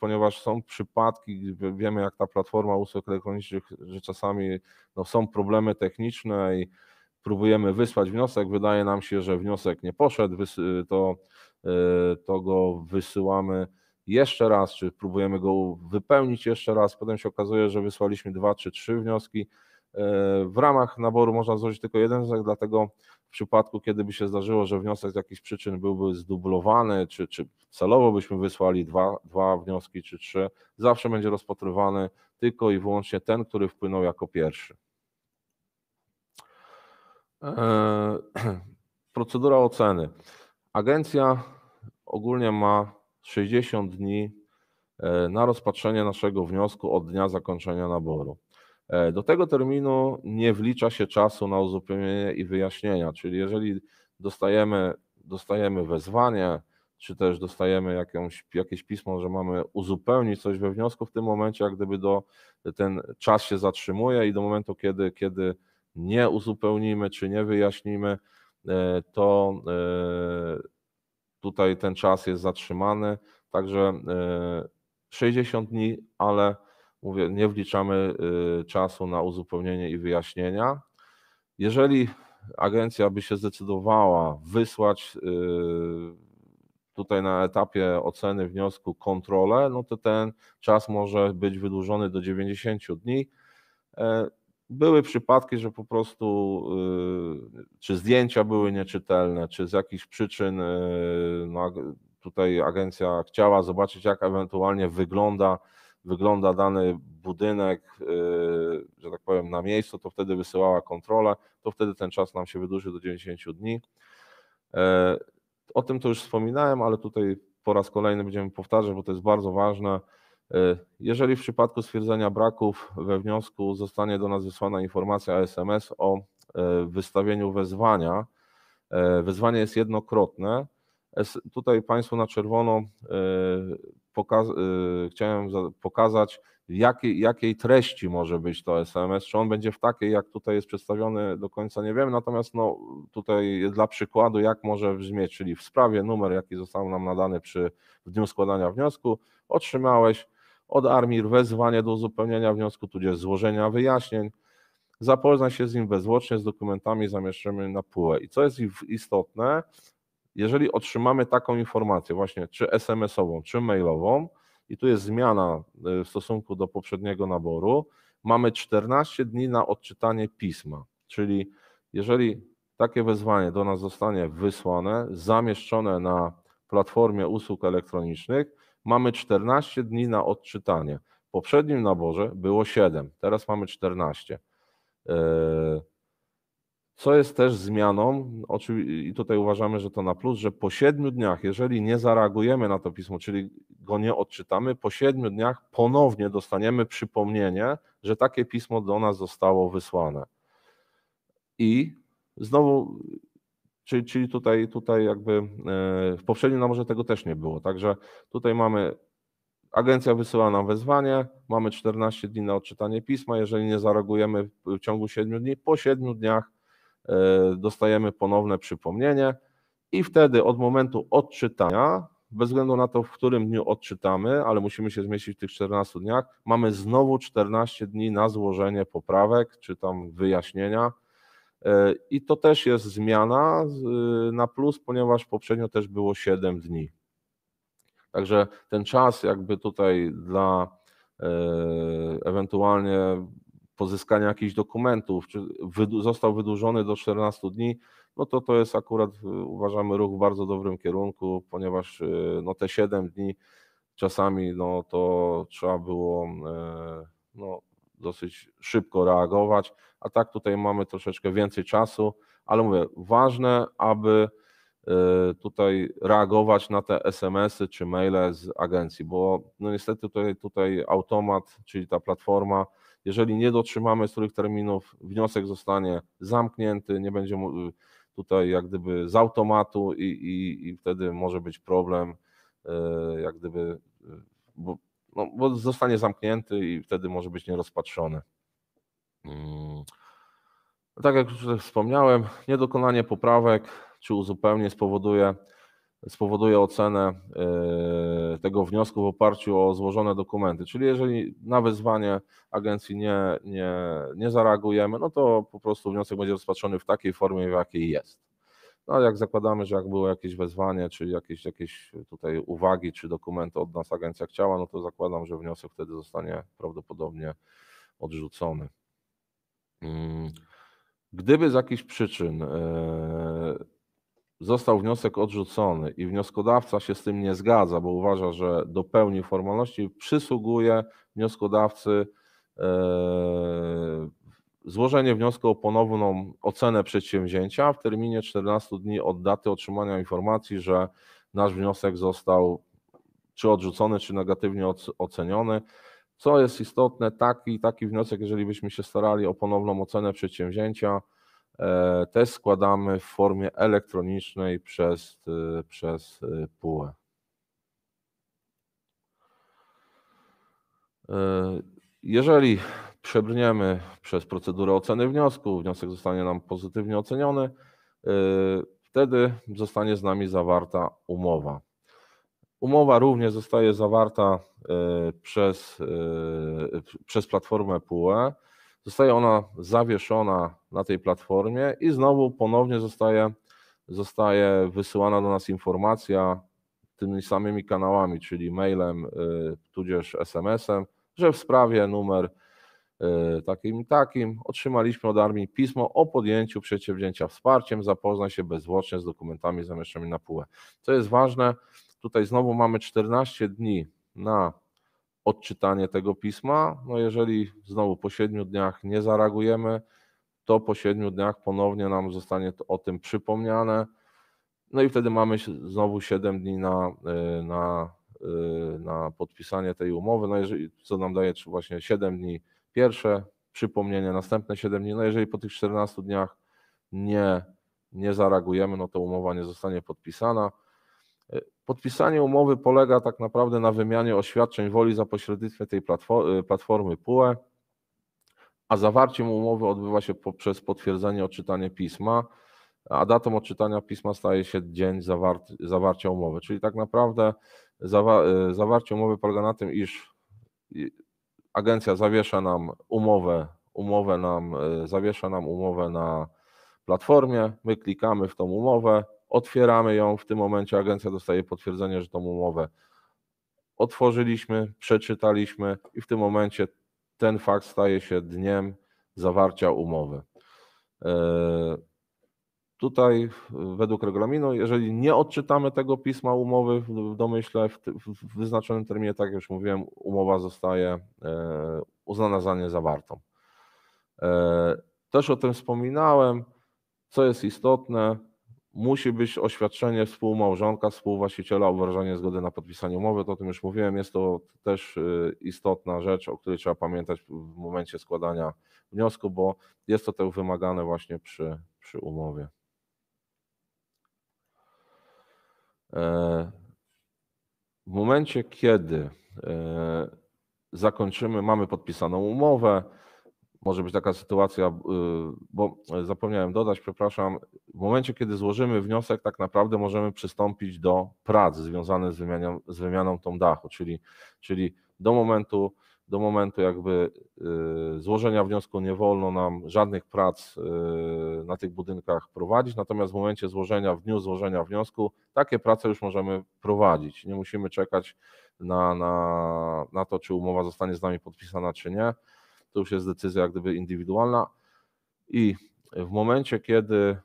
ponieważ są przypadki, wiemy jak ta platforma usług elektronicznych, że czasami no, są problemy techniczne i próbujemy wysłać wniosek, wydaje nam się, że wniosek nie poszedł, to, to go wysyłamy jeszcze raz, czy próbujemy go wypełnić jeszcze raz, potem się okazuje, że wysłaliśmy dwa czy trzy wnioski, E, w ramach naboru można złożyć tylko jeden wniosek, dlatego w przypadku, kiedy by się zdarzyło, że wniosek z jakichś przyczyn byłby zdublowany, czy, czy celowo byśmy wysłali dwa, dwa wnioski, czy trzy, zawsze będzie rozpatrywany tylko i wyłącznie ten, który wpłynął jako pierwszy. E, procedura oceny. Agencja ogólnie ma 60 dni e, na rozpatrzenie naszego wniosku od dnia zakończenia naboru. E, do tego terminu nie wlicza się czasu na uzupełnienie i wyjaśnienia, czyli jeżeli dostajemy, dostajemy wezwanie, czy też dostajemy jakąś, jakieś pismo, że mamy uzupełnić coś we wniosku, w tym momencie jak gdyby do, ten czas się zatrzymuje i do momentu, kiedy, kiedy nie uzupełnimy czy nie wyjaśnimy, e, to e, tutaj ten czas jest zatrzymany. Także 60 dni, ale Mówię, nie wliczamy y, czasu na uzupełnienie i wyjaśnienia. Jeżeli agencja by się zdecydowała wysłać y, tutaj na etapie oceny wniosku kontrolę, no to ten czas może być wydłużony do 90 dni. E, były przypadki, że po prostu y, czy zdjęcia były nieczytelne, czy z jakichś przyczyn no, tutaj agencja chciała zobaczyć, jak ewentualnie wygląda wygląda dany budynek, y, że tak powiem, na miejscu, to wtedy wysyłała kontrolę, to wtedy ten czas nam się wydłużył do 90 dni. E, o tym to już wspominałem, ale tutaj po raz kolejny będziemy powtarzać, bo to jest bardzo ważne. E, jeżeli w przypadku stwierdzenia braków we wniosku zostanie do nas wysłana informacja SMS o e, wystawieniu wezwania, wezwanie jest jednokrotne. Tutaj Państwu na czerwono Y, chciałem pokazać, jakiej, jakiej treści może być to SMS, czy on będzie w takiej, jak tutaj jest przedstawiony, do końca nie wiem, natomiast no, tutaj dla przykładu, jak może brzmieć, czyli w sprawie numer, jaki został nam nadany przy w dniu składania wniosku, otrzymałeś od ARMIR wezwanie do uzupełnienia wniosku, tudzież złożenia wyjaśnień, zapoznaj się z nim bezwłocznie, z dokumentami zamieszczonymi na półę. I co jest istotne, jeżeli otrzymamy taką informację właśnie, czy SMS-ową, czy mailową, i tu jest zmiana y, w stosunku do poprzedniego naboru, mamy 14 dni na odczytanie pisma, czyli jeżeli takie wezwanie do nas zostanie wysłane, zamieszczone na platformie usług elektronicznych, mamy 14 dni na odczytanie. W poprzednim naborze było 7, teraz mamy 14. Yy, co jest też zmianą, i tutaj uważamy, że to na plus, że po siedmiu dniach, jeżeli nie zareagujemy na to pismo, czyli go nie odczytamy, po siedmiu dniach ponownie dostaniemy przypomnienie, że takie pismo do nas zostało wysłane. I znowu, czyli, czyli tutaj, tutaj jakby e, w poprzednim namorze tego też nie było. Także tutaj mamy agencja wysyła nam wezwanie, mamy 14 dni na odczytanie pisma. Jeżeli nie zareagujemy w ciągu siedmiu dni, po siedmiu dniach E, dostajemy ponowne przypomnienie i wtedy od momentu odczytania, bez względu na to, w którym dniu odczytamy, ale musimy się zmieścić w tych 14 dniach, mamy znowu 14 dni na złożenie poprawek czy tam wyjaśnienia. E, I to też jest zmiana e, na plus, ponieważ poprzednio też było 7 dni. Także ten czas, jakby tutaj dla ewentualnie pozyskania jakichś dokumentów, czy wydu został wydłużony do 14 dni, no to to jest akurat, y, uważamy, ruch w bardzo dobrym kierunku, ponieważ y, no, te 7 dni czasami no, to trzeba było e, no, dosyć szybko reagować, a tak tutaj mamy troszeczkę więcej czasu, ale mówię, ważne, aby e, tutaj reagować na te SMS-y czy maile z agencji, bo no niestety tutaj, tutaj automat, czyli ta platforma, jeżeli nie dotrzymamy których terminów, wniosek zostanie zamknięty, nie będzie y, tutaj jak gdyby z automatu i, i, i wtedy może być problem, y, jak gdyby, y, bo, no, bo zostanie zamknięty i wtedy może być nierozpatrzony. Mm. Tak jak już wspomniałem, niedokonanie poprawek czy uzupełnień spowoduje, spowoduje ocenę e, tego wniosku w oparciu o złożone dokumenty. Czyli jeżeli na wezwanie agencji nie, nie, nie zareagujemy, no to po prostu wniosek będzie rozpatrzony w takiej formie, w jakiej jest. No jak zakładamy, że jak było jakieś wezwanie, czy jakieś, jakieś tutaj uwagi, czy dokumenty od nas agencja chciała, no to zakładam, że wniosek wtedy zostanie prawdopodobnie odrzucony. Mm. Gdyby z jakichś przyczyn e, został wniosek odrzucony i wnioskodawca się z tym nie zgadza, bo uważa, że dopełni formalności, przysługuje wnioskodawcy e, złożenie wniosku o ponowną ocenę przedsięwzięcia w terminie 14 dni od daty otrzymania informacji, że nasz wniosek został czy odrzucony, czy negatywnie oceniony. Co jest istotne, taki, taki wniosek, jeżeli byśmy się starali o ponowną ocenę przedsięwzięcia, E, te składamy w formie elektronicznej przez, e, przez e, PUE. Jeżeli przebrniemy przez procedurę oceny wniosku, wniosek zostanie nam pozytywnie oceniony, wtedy zostanie z nami zawarta umowa. Umowa również zostaje zawarta przez, przez platformę PUE Zostaje ona zawieszona na tej platformie i znowu ponownie zostaje, zostaje wysyłana do nas informacja tymi samymi kanałami, czyli mailem y, tudzież SMS-em, że w sprawie numer y, takim i takim otrzymaliśmy od armii pismo o podjęciu przedsięwzięcia wsparciem, zapoznaj się bezzwłocznie z dokumentami zamieszczonymi na PUE. Co jest ważne, tutaj znowu mamy 14 dni na odczytanie tego pisma. No jeżeli znowu po siedmiu dniach nie zareagujemy, to po siedmiu dniach ponownie nam zostanie o tym przypomniane. No i wtedy mamy znowu 7 dni na, y, na, y, na podpisanie tej umowy. No jeżeli, co nam daje właśnie 7 dni pierwsze, przypomnienie, następne 7 dni. No jeżeli po tych 14 dniach nie, nie zareagujemy, no to umowa nie zostanie podpisana. Podpisanie umowy polega tak naprawdę na wymianie oświadczeń woli za pośrednictwem tej y, platformy PUE, a zawarciem umowy odbywa się poprzez potwierdzenie odczytanie pisma, a datą odczytania pisma staje się dzień zawarcia umowy. Czyli tak naprawdę y, zawarcie umowy polega na tym, iż y, agencja zawiesza nam umowę, umowę nam, zawiesza nam umowę na platformie, my klikamy w tą umowę, Otwieramy ją, w tym momencie agencja dostaje potwierdzenie, że tą umowę otworzyliśmy, przeczytaliśmy i w tym momencie ten fakt staje się dniem zawarcia umowy. E, tutaj według regulaminu, jeżeli nie odczytamy tego pisma umowy w domyśle w wyznaczonym terminie, tak jak już mówiłem, umowa zostaje e, uznana za niezawartą. E, też o tym wspominałem, co jest istotne, Musi być oświadczenie współmałżonka, współwłaściciela o wyrażenie zgody na podpisanie umowy, to o tym już mówiłem. Jest to też y, istotna rzecz, o której trzeba pamiętać w momencie składania wniosku, bo jest to też wymagane właśnie przy, przy umowie. E, w momencie, kiedy e, zakończymy, mamy podpisaną umowę, może być taka sytuacja, y, bo e, zapomniałem dodać, przepraszam, w momencie, kiedy złożymy wniosek, tak naprawdę możemy przystąpić do prac związanych z wymianą, z wymianą tą dachu, czyli, czyli do momentu, do momentu jakby y, złożenia wniosku nie wolno nam żadnych prac y, na tych budynkach prowadzić, natomiast w momencie złożenia, w dniu złożenia wniosku, takie prace już możemy prowadzić. Nie musimy czekać na, na, na to, czy umowa zostanie z nami podpisana, czy nie to już jest decyzja jak gdyby indywidualna i w momencie, kiedy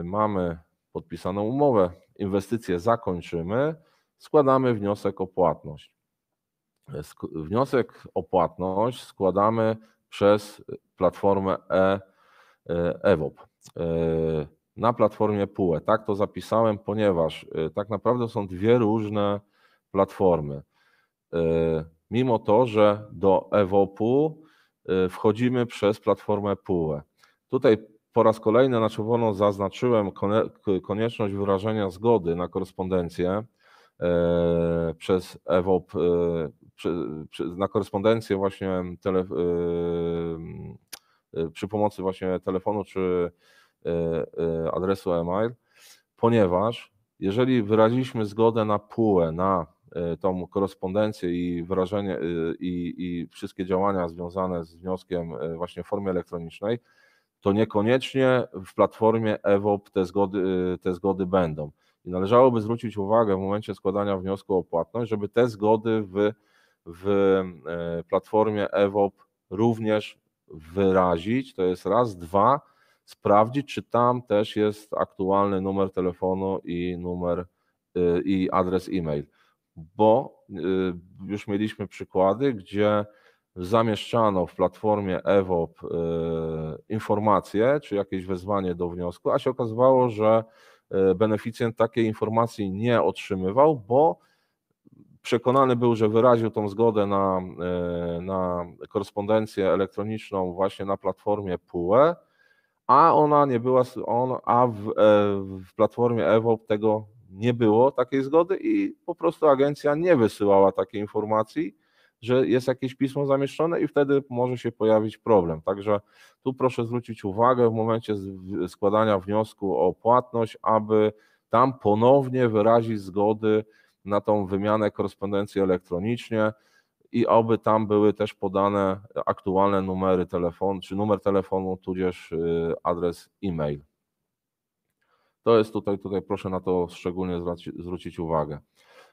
y, mamy podpisaną umowę, inwestycję zakończymy, składamy wniosek o płatność. Wniosek o płatność składamy przez platformę e, y, EWOP. Y, na platformie PUE. Tak to zapisałem, ponieważ tak naprawdę są dwie różne platformy. Mimo to, że do EWOP-u Y, wchodzimy przez platformę PUE. Tutaj po raz kolejny na czerwono zaznaczyłem konieczność wyrażenia zgody na korespondencję e, przez EWOP, e, na korespondencję właśnie tele, e, przy pomocy właśnie telefonu czy adresu e-mail, ponieważ jeżeli wyraziliśmy zgodę na PUE, na Y, tą korespondencję i wrażenie y, i, i wszystkie działania związane z wnioskiem y, właśnie w formie elektronicznej, to niekoniecznie w platformie EWOP te zgody, te zgody będą. I należałoby zwrócić uwagę w momencie składania wniosku o płatność, żeby te zgody w, w platformie EWOP również wyrazić. To jest raz, dwa, sprawdzić, czy tam też jest aktualny numer telefonu i numer i adres e-mail bo y, już mieliśmy przykłady, gdzie zamieszczano w platformie EWOP y, informacje czy jakieś wezwanie do wniosku, a się okazywało, że y, beneficjent takiej informacji nie otrzymywał, bo przekonany był, że wyraził tą zgodę na, na korespondencję elektroniczną właśnie na platformie PUE, a ona nie była, on, a w, e, w platformie EWOP tego nie było takiej zgody i po prostu agencja nie wysyłała takiej informacji, że jest jakieś pismo zamieszczone i wtedy może się pojawić problem. Także tu proszę zwrócić uwagę w momencie składania wniosku o płatność, aby tam ponownie wyrazić zgody na tą wymianę korespondencji elektronicznie i aby tam były też podane aktualne numery telefonu, czy numer telefonu, tudzież y, adres e-mail. To jest tutaj, tutaj proszę na to szczególnie zwrócić uwagę.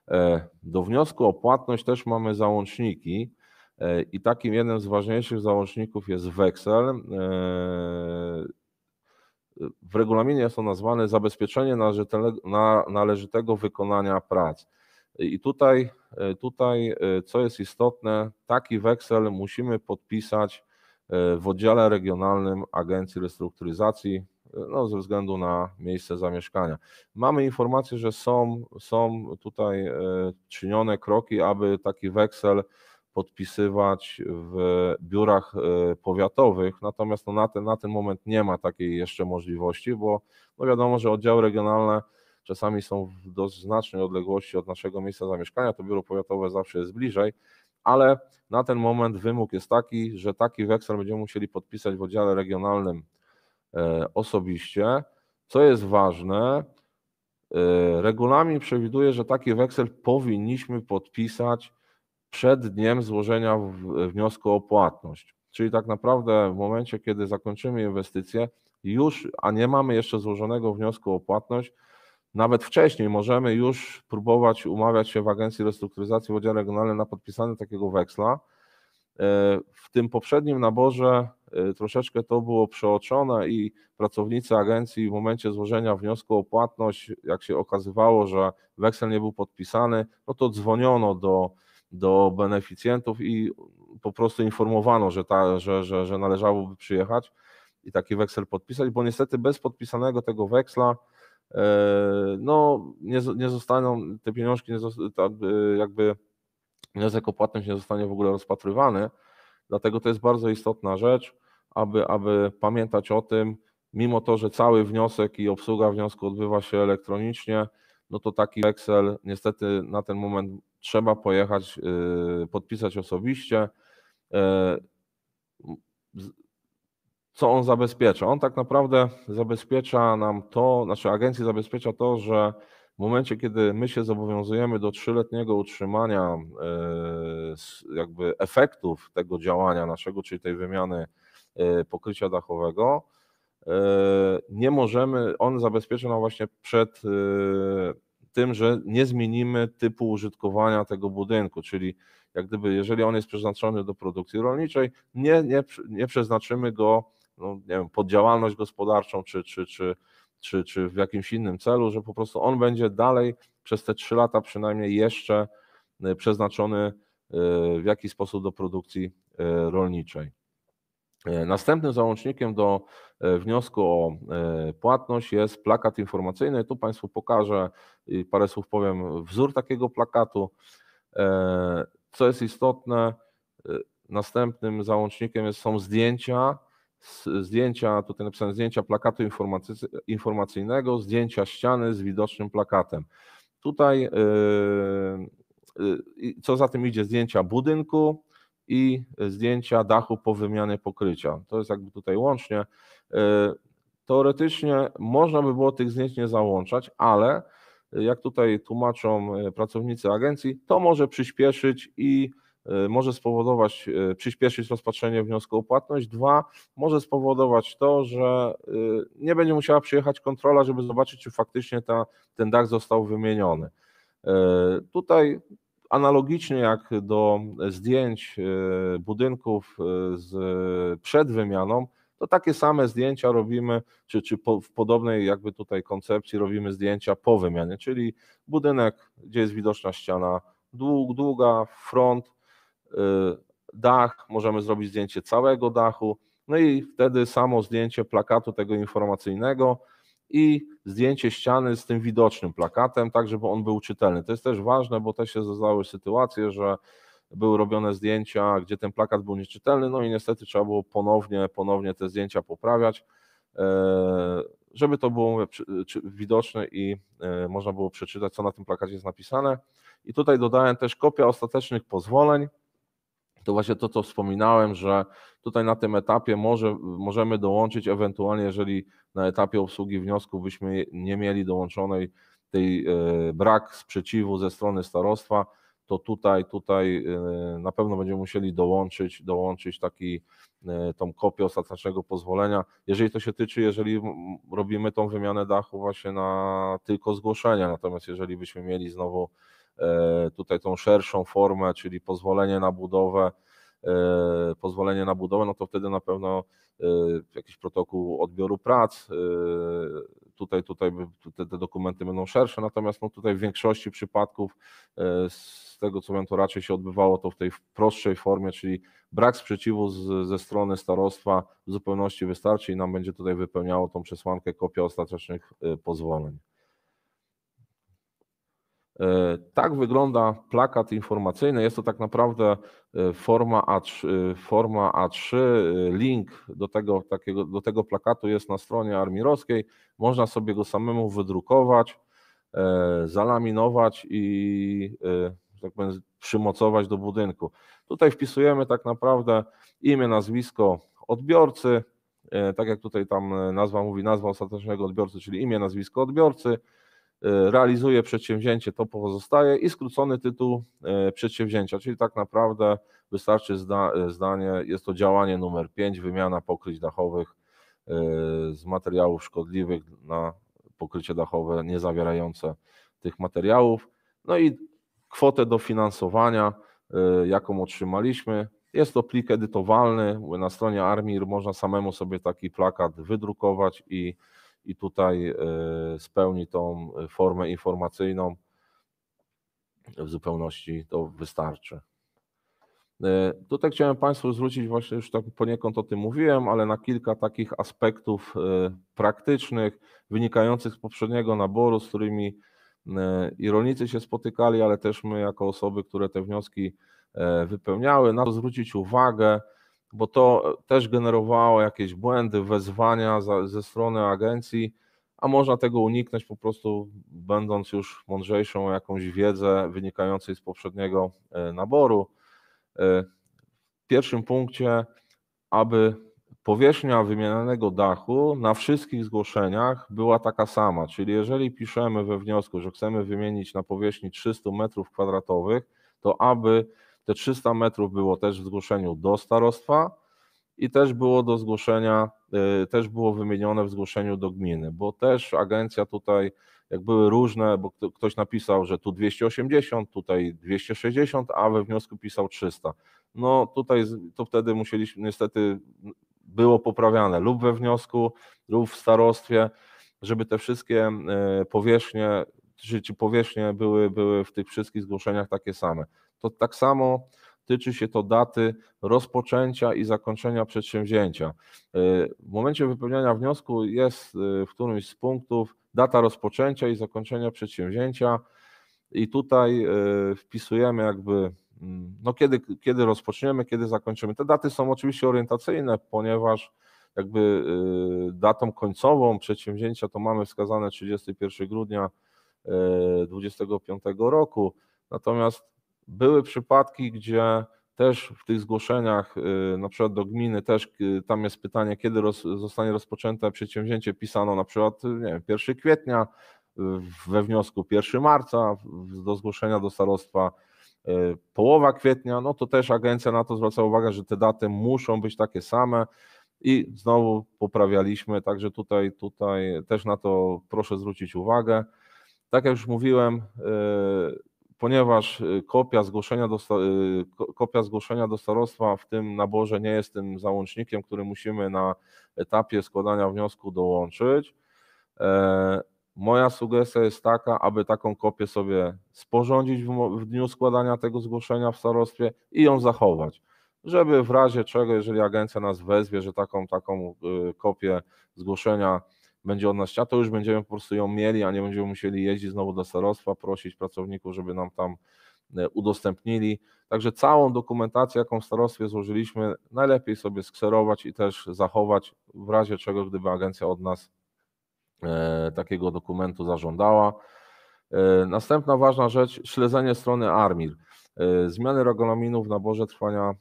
E, do wniosku o płatność też mamy załączniki e, i takim jednym z ważniejszych załączników jest weksel. E, w regulaminie jest on nazwany zabezpieczenie należytego wykonania prac. I tutaj, tutaj, co jest istotne, taki weksel musimy podpisać w oddziale regionalnym Agencji Restrukturyzacji no, ze względu na miejsce zamieszkania. Mamy informację, że są, są tutaj e, czynione kroki, aby taki weksel podpisywać w biurach e, powiatowych, natomiast no na, ten, na ten moment nie ma takiej jeszcze możliwości, bo no wiadomo, że oddziały regionalne czasami są w dość znacznej odległości od naszego miejsca zamieszkania, to biuro powiatowe zawsze jest bliżej, ale na ten moment wymóg jest taki, że taki weksel będziemy musieli podpisać w oddziale regionalnym E, osobiście. Co jest ważne, e, regulamin przewiduje, że taki weksel powinniśmy podpisać przed dniem złożenia wniosku o płatność. Czyli tak naprawdę w momencie, kiedy zakończymy inwestycję, już, a nie mamy jeszcze złożonego wniosku o płatność, nawet wcześniej możemy już próbować umawiać się w Agencji Restrukturyzacji w Regionalnym na podpisanie takiego weksla. E, w tym poprzednim naborze Y, troszeczkę to było przeoczone i pracownicy agencji w momencie złożenia wniosku o płatność, jak się okazywało, że weksel nie był podpisany, no to dzwoniono do, do beneficjentów i po prostu informowano, że, ta, że, że, że należałoby przyjechać i taki weksel podpisać, bo niestety bez podpisanego tego weksla y, no nie, nie zostaną, te pieniążki, nie y, jakby wniosek o płatność nie zostanie w ogóle rozpatrywany, Dlatego to jest bardzo istotna rzecz, aby, aby pamiętać o tym, mimo to, że cały wniosek i obsługa wniosku odbywa się elektronicznie, no to taki Excel, niestety na ten moment trzeba pojechać, yy, podpisać osobiście. Yy, co on zabezpiecza? On tak naprawdę zabezpiecza nam to, znaczy agencja zabezpiecza to, że w momencie, kiedy my się zobowiązujemy do trzyletniego utrzymania e, jakby efektów tego działania naszego, czyli tej wymiany e, pokrycia dachowego, e, nie możemy, on zabezpiecza nam właśnie przed tym, że nie zmienimy typu użytkowania tego budynku, czyli jak gdyby, jeżeli on jest przeznaczony do produkcji rolniczej, nie, nie, nie przeznaczymy go, no, nie wiem, pod działalność gospodarczą czy, czy, czy czy, czy w jakimś innym celu, że po prostu on będzie dalej przez te trzy lata przynajmniej jeszcze y, przeznaczony y, w jakiś sposób do produkcji y, rolniczej. Następnym załącznikiem do wniosku o płatność jest plakat informacyjny. Tu Państwu pokażę i parę słów powiem wzór takiego plakatu. Co jest istotne, następnym załącznikiem są zdjęcia zdjęcia, tutaj napisane zdjęcia plakatu informacyjnego, zdjęcia ściany z widocznym plakatem. Tutaj, yy, yy, co za tym idzie, zdjęcia budynku i zdjęcia dachu po wymianie pokrycia. To jest jakby tutaj łącznie. Yy, teoretycznie można by było tych zdjęć nie załączać, ale jak tutaj tłumaczą pracownicy agencji, to może przyspieszyć i Y, może spowodować, y, przyspieszyć rozpatrzenie wniosku o płatność. Dwa, może spowodować to, że y, nie będzie musiała przyjechać kontrola, żeby zobaczyć, czy faktycznie ta, ten dach został wymieniony. Tutaj analogicznie jak do zdjęć budynków z, przed wymianą, to takie same zdjęcia robimy, czy, czy po, w podobnej jakby tutaj koncepcji robimy zdjęcia po wymianie, czyli budynek, gdzie jest widoczna ściana dług, długa, front, Y, dach, możemy zrobić zdjęcie całego dachu, no i wtedy samo zdjęcie plakatu tego informacyjnego i zdjęcie ściany z tym widocznym plakatem, tak żeby on był czytelny. To jest też ważne, bo też się zdarzały sytuacje, że były robione zdjęcia, gdzie ten plakat był nieczytelny, no i niestety trzeba było ponownie, ponownie te zdjęcia poprawiać, e, żeby to było widoczne i e, można było przeczytać, co na tym plakacie jest napisane. I tutaj dodałem też kopia ostatecznych pozwoleń, to właśnie to, co wspominałem, że tutaj na tym etapie może, możemy dołączyć ewentualnie, jeżeli na etapie obsługi wniosku byśmy nie mieli dołączonej tej e, brak sprzeciwu ze strony starostwa, to tutaj, tutaj e, na pewno będziemy musieli dołączyć, dołączyć taki, e, tą kopię ostatecznego pozwolenia. Jeżeli to się tyczy, jeżeli robimy tą wymianę dachu właśnie na tylko zgłoszenia, natomiast jeżeli byśmy mieli znowu E, tutaj tą szerszą formę, czyli pozwolenie na budowę, e, pozwolenie na budowę, no to wtedy na pewno e, jakiś protokół odbioru prac, tutaj, tutaj te, te dokumenty będą szersze, natomiast no tutaj w większości przypadków z tego co wiem to raczej się odbywało to w tej prostszej formie, czyli brak sprzeciwu z, ze strony starostwa w zupełności wystarczy i nam będzie tutaj wypełniało tą przesłankę kopia ostatecznych pozwoleń. E, tak wygląda plakat informacyjny. Jest to tak naprawdę e, forma A3, e, forma A3. Link do tego, takiego, do tego plakatu jest na stronie Armii Roskiej. Można sobie go samemu wydrukować, zalaminować i tak powiem, przymocować do budynku. Tutaj wpisujemy tak naprawdę imię, nazwisko odbiorcy, tak jak tutaj tam nazwa mówi, nazwa ostatecznego odbiorcy, czyli imię, nazwisko odbiorcy Y, realizuje przedsięwzięcie, to pozostaje i skrócony tytuł y, przedsięwzięcia, czyli tak naprawdę wystarczy zda, y, zdanie, jest to działanie numer 5, wymiana pokryć dachowych z materiałów szkodliwych na pokrycie dachowe nie zawierające tych materiałów. No i kwotę dofinansowania, jaką otrzymaliśmy, jest to plik edytowalny, na stronie Armir można samemu sobie taki plakat wydrukować i i tutaj e, spełni tą formę informacyjną w zupełności to wystarczy. E, tutaj chciałem Państwu zwrócić właśnie, już tak poniekąd o tym mówiłem, ale na kilka takich aspektów e, praktycznych wynikających z poprzedniego naboru, z którymi i rolnicy się spotykali, ale też my jako osoby, które te wnioski wypełniały, na to zwrócić uwagę bo to też generowało jakieś błędy, wezwania ze strony agencji, a można tego uniknąć po prostu będąc już mądrzejszą jakąś wiedzę wynikającej z poprzedniego e, naboru. E, w pierwszym punkcie, aby powierzchnia wymienianego dachu na wszystkich zgłoszeniach była taka sama, czyli jeżeli piszemy we wniosku, że chcemy wymienić na powierzchni 300 metrów kwadratowych, to aby te 300 metrów było też w zgłoszeniu do starostwa i też było do zgłoszenia, y, też było wymienione w zgłoszeniu do gminy, bo też agencja tutaj, jak były różne, bo ktoś napisał, że tu 280, tutaj 260, a we wniosku pisał 300. No tutaj to wtedy musieliśmy, niestety było poprawiane lub we wniosku, lub w starostwie, żeby te wszystkie y, powierzchnie czy, czy powierzchnie były, były w tych wszystkich zgłoszeniach takie same. To tak samo tyczy się to daty rozpoczęcia i zakończenia przedsięwzięcia. E, w momencie wypełniania wniosku jest e, w którymś z punktów data rozpoczęcia i zakończenia przedsięwzięcia i tutaj e, wpisujemy jakby mm, no kiedy, kiedy rozpoczniemy, kiedy zakończymy. Te daty są oczywiście orientacyjne, ponieważ jakby datą końcową przedsięwzięcia to mamy wskazane 31 grudnia 25 roku. Natomiast były przypadki, gdzie też w tych zgłoszeniach, y, na przykład do gminy, też y, tam jest pytanie, kiedy roz, zostanie rozpoczęte przedsięwzięcie, pisano na przykład nie wiem, 1 kwietnia, y, we wniosku 1 marca, do zgłoszenia do starostwa połowa kwietnia, no to też agencja na to zwraca uwagę, że te daty muszą być takie same i znowu poprawialiśmy, także tutaj, tutaj też na to proszę zwrócić uwagę. Tak jak już mówiłem, y, ponieważ y, kopia zgłoszenia do, y, kopia zgłoszenia do starostwa w tym naborze nie jest tym załącznikiem, który musimy na etapie składania wniosku dołączyć, e, Moja sugestia jest taka, aby taką kopię sobie sporządzić w dniu składania tego zgłoszenia w starostwie i ją zachować, żeby w razie czego, jeżeli agencja nas wezwie, że taką, taką kopię zgłoszenia będzie od nas chciała, to już będziemy po prostu ją mieli, a nie będziemy musieli jeździć znowu do starostwa, prosić pracowników, żeby nam tam e, udostępnili. Także całą dokumentację, jaką w starostwie złożyliśmy, najlepiej sobie skserować i też zachować w razie czego, gdyby agencja od nas e, takiego dokumentu zażądała. E, następna ważna rzecz, śledzenie strony ARMIR. Zmiany regulaminu w naborze trwania,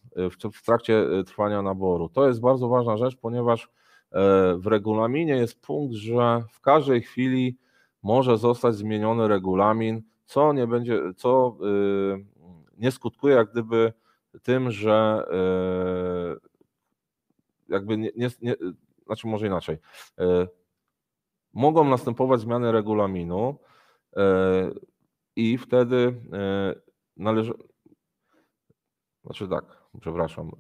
w trakcie trwania naboru. To jest bardzo ważna rzecz, ponieważ E, w regulaminie jest punkt, że w każdej chwili może zostać zmieniony regulamin, co nie będzie, co y, nie skutkuje jak gdyby tym, że y, jakby nie, nie, nie znaczy może inaczej. Y, mogą następować zmiany regulaminu i wtedy należy. Znaczy tak, przepraszam.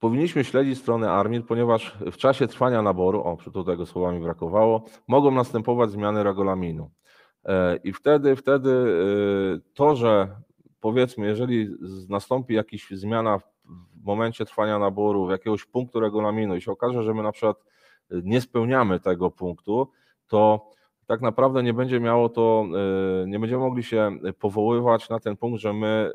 Powinniśmy śledzić stronę armii, ponieważ w czasie trwania naboru, o, przy tego słowa mi brakowało, mogą następować zmiany regulaminu. E, I wtedy, wtedy e, to, że powiedzmy, jeżeli nastąpi jakaś zmiana w momencie trwania naboru, w jakiegoś punktu regulaminu i się okaże, że my na przykład nie spełniamy tego punktu, to tak naprawdę nie będzie miało to, e, nie będziemy mogli się powoływać na ten punkt, że my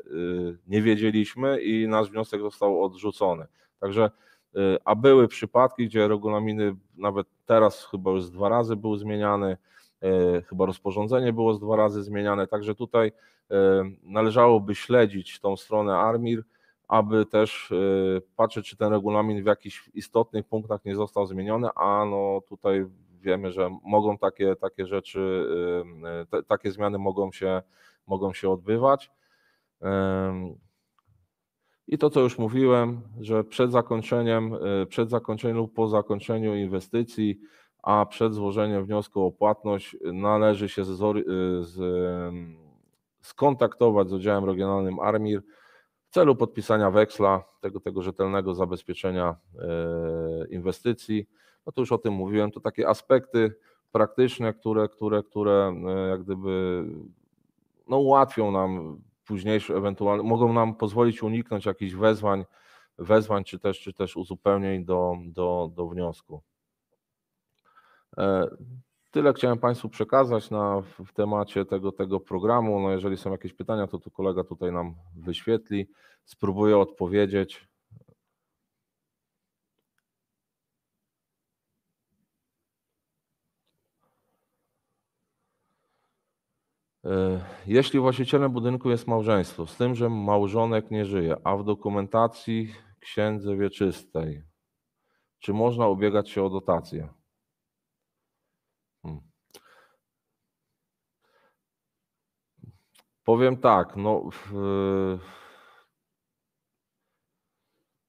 nie wiedzieliśmy i nasz wniosek został odrzucony. Także y, a były przypadki, gdzie regulaminy nawet teraz chyba już dwa razy były zmieniane, y, chyba rozporządzenie było z dwa razy zmieniane, także tutaj y, należałoby śledzić tą stronę Armir, aby też patrzeć, czy ten regulamin w jakichś istotnych punktach nie został zmieniony, a no tutaj wiemy, że mogą takie, takie rzeczy, te, takie zmiany mogą się, mogą się odbywać. I to, co już mówiłem, że przed zakończeniem, e, przed zakończeniem lub po zakończeniu inwestycji, a przed złożeniem wniosku o płatność e, należy się e, z, z, skontaktować z oddziałem regionalnym ARMIR w celu podpisania weksla, tego, tego rzetelnego zabezpieczenia inwestycji. No to już o tym mówiłem, to takie aspekty praktyczne, które, które, które jak gdyby no, ułatwią nam późniejszy ewentualnie mogą nam pozwolić uniknąć jakichś wezwań, wezwań czy też, czy też uzupełnień do, do, do wniosku. E, tyle chciałem Państwu przekazać na, w temacie tego, tego programu. No jeżeli są jakieś pytania, to tu kolega tutaj nam wyświetli. Spróbuję odpowiedzieć. E, jeśli właścicielem budynku jest małżeństwo, z tym, że małżonek nie żyje, a w dokumentacji księdze wieczystej, czy można ubiegać się o dotację? Hmm. Powiem tak, no,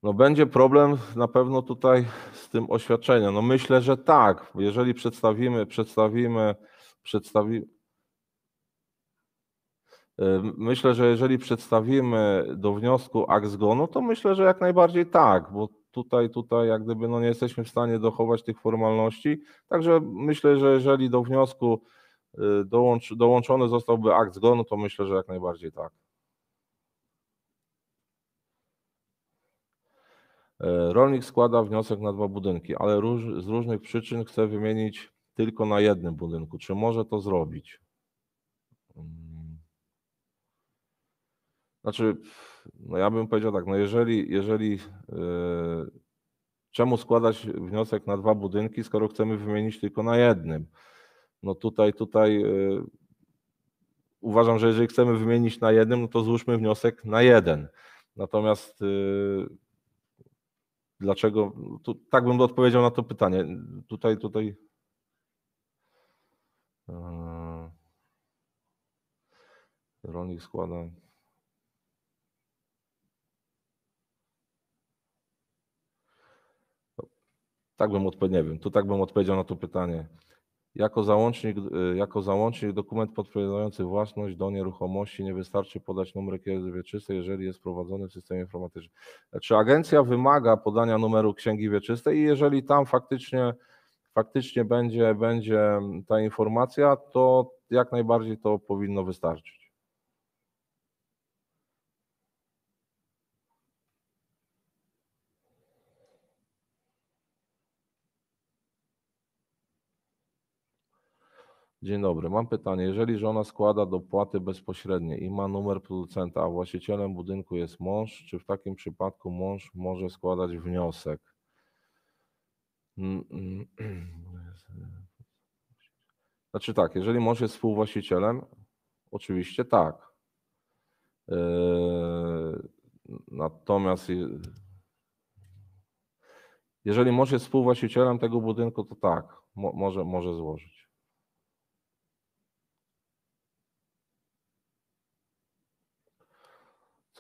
no będzie problem na pewno tutaj z tym oświadczeniem. No myślę, że tak. Jeżeli przedstawimy, przedstawimy, przedstawimy, Myślę, że jeżeli przedstawimy do wniosku akt zgonu, to myślę, że jak najbardziej tak, bo tutaj, tutaj jak gdyby no nie jesteśmy w stanie dochować tych formalności. Także myślę, że jeżeli do wniosku y, dołącz, dołączony zostałby akt zgonu, to myślę, że jak najbardziej tak. E, rolnik składa wniosek na dwa budynki, ale róż, z różnych przyczyn chce wymienić tylko na jednym budynku. Czy może to zrobić? Mm. Znaczy, no ja bym powiedział tak, no jeżeli, jeżeli yy, czemu składać wniosek na dwa budynki, skoro chcemy wymienić tylko na jednym? No tutaj, tutaj yy, uważam, że jeżeli chcemy wymienić na jednym, no to złóżmy wniosek na jeden. Natomiast yy, dlaczego, no tu, tak bym odpowiedział na to pytanie. Tutaj, tutaj. Rolnik składa. Tak bym odpowiedział, nie wiem, tu tak bym odpowiedział na to pytanie. Jako załącznik, y, jako załącznik dokument potwierdzający własność do nieruchomości nie wystarczy podać numer księgi wieczystej, jeżeli jest prowadzony w systemie informatycznym. Znaczy agencja wymaga podania numeru księgi wieczystej i jeżeli tam faktycznie, faktycznie będzie, będzie ta informacja, to jak najbardziej to powinno wystarczyć. Dzień dobry, mam pytanie. Jeżeli żona składa dopłaty bezpośrednie i ma numer producenta, a właścicielem budynku jest mąż, czy w takim przypadku mąż może składać wniosek? Znaczy tak, jeżeli mąż jest współwłaścicielem, oczywiście tak. Yy, natomiast jeżeli mąż jest współwłaścicielem tego budynku, to tak, może, może złożyć.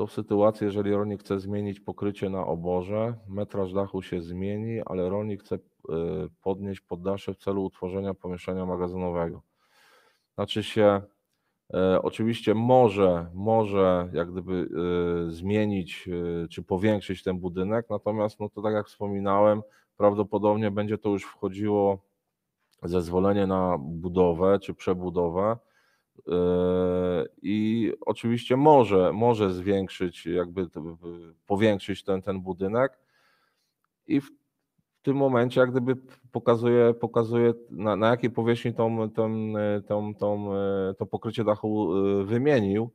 w sytuacji, jeżeli rolnik chce zmienić pokrycie na oborze, metraż dachu się zmieni, ale rolnik chce y, podnieść poddasze w celu utworzenia pomieszczenia magazynowego. Znaczy się, y, oczywiście może, może jak gdyby y, zmienić czy powiększyć ten budynek, natomiast no to tak jak wspominałem, prawdopodobnie będzie to już wchodziło zezwolenie na budowę czy przebudowę, Yy, I oczywiście może, może zwiększyć, jakby powiększyć ten, ten budynek. I w tym momencie, jak gdyby pokazuje, pokazuje na, na jakiej powierzchni tą, tą, tą, tą, to pokrycie dachu yy, wymienił.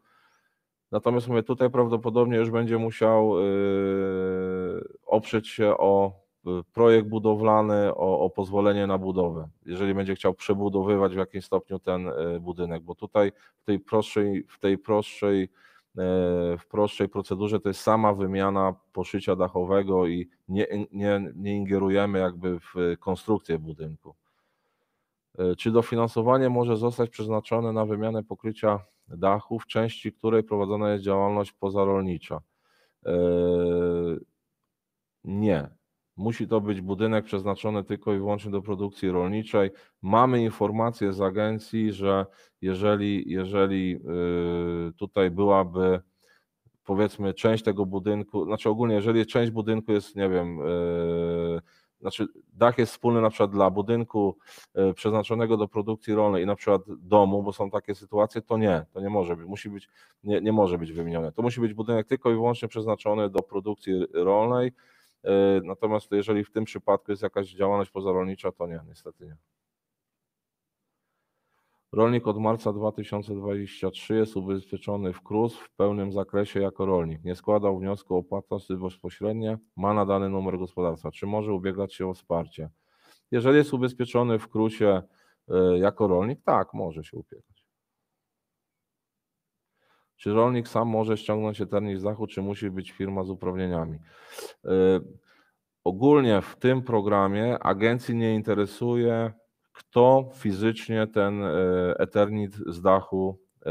Natomiast mówię, tutaj prawdopodobnie już będzie musiał yy, oprzeć się o Y, projekt budowlany o, o pozwolenie na budowę, jeżeli będzie chciał przebudowywać w jakimś stopniu ten y, budynek, bo tutaj w tej prostszej, w tej prostszej y, w prostszej procedurze to jest sama wymiana poszycia dachowego i nie, nie, nie ingerujemy jakby w konstrukcję budynku. Czy dofinansowanie może zostać przeznaczone na wymianę pokrycia dachu, w części której prowadzona jest działalność pozarolnicza? Nie. Musi to być budynek przeznaczony tylko i wyłącznie do produkcji rolniczej. Mamy informację z agencji, że jeżeli, jeżeli y, tutaj byłaby powiedzmy część tego budynku, znaczy ogólnie, jeżeli część budynku jest, nie wiem, y, znaczy dach jest wspólny na przykład dla budynku y, przeznaczonego do produkcji rolnej i na przykład domu, bo są takie sytuacje, to nie, to nie może być, musi być, nie, nie może być wymienione. To musi być budynek tylko i wyłącznie przeznaczony do produkcji rolnej E, natomiast jeżeli w tym przypadku jest jakaś działalność pozarolnicza, to nie, niestety nie. Rolnik od marca 2023 jest ubezpieczony w KRUS w pełnym zakresie jako rolnik. Nie składał wniosku o płatności bezpośrednie, ma nadany numer gospodarstwa. Czy może ubiegać się o wsparcie? Jeżeli jest ubezpieczony w KRUSie e, jako rolnik, tak, może się ubiegać. Czy rolnik sam może ściągnąć eternit z dachu, czy musi być firma z uprawnieniami? Y, ogólnie w tym programie agencji nie interesuje, kto fizycznie ten y, eternit z dachu y,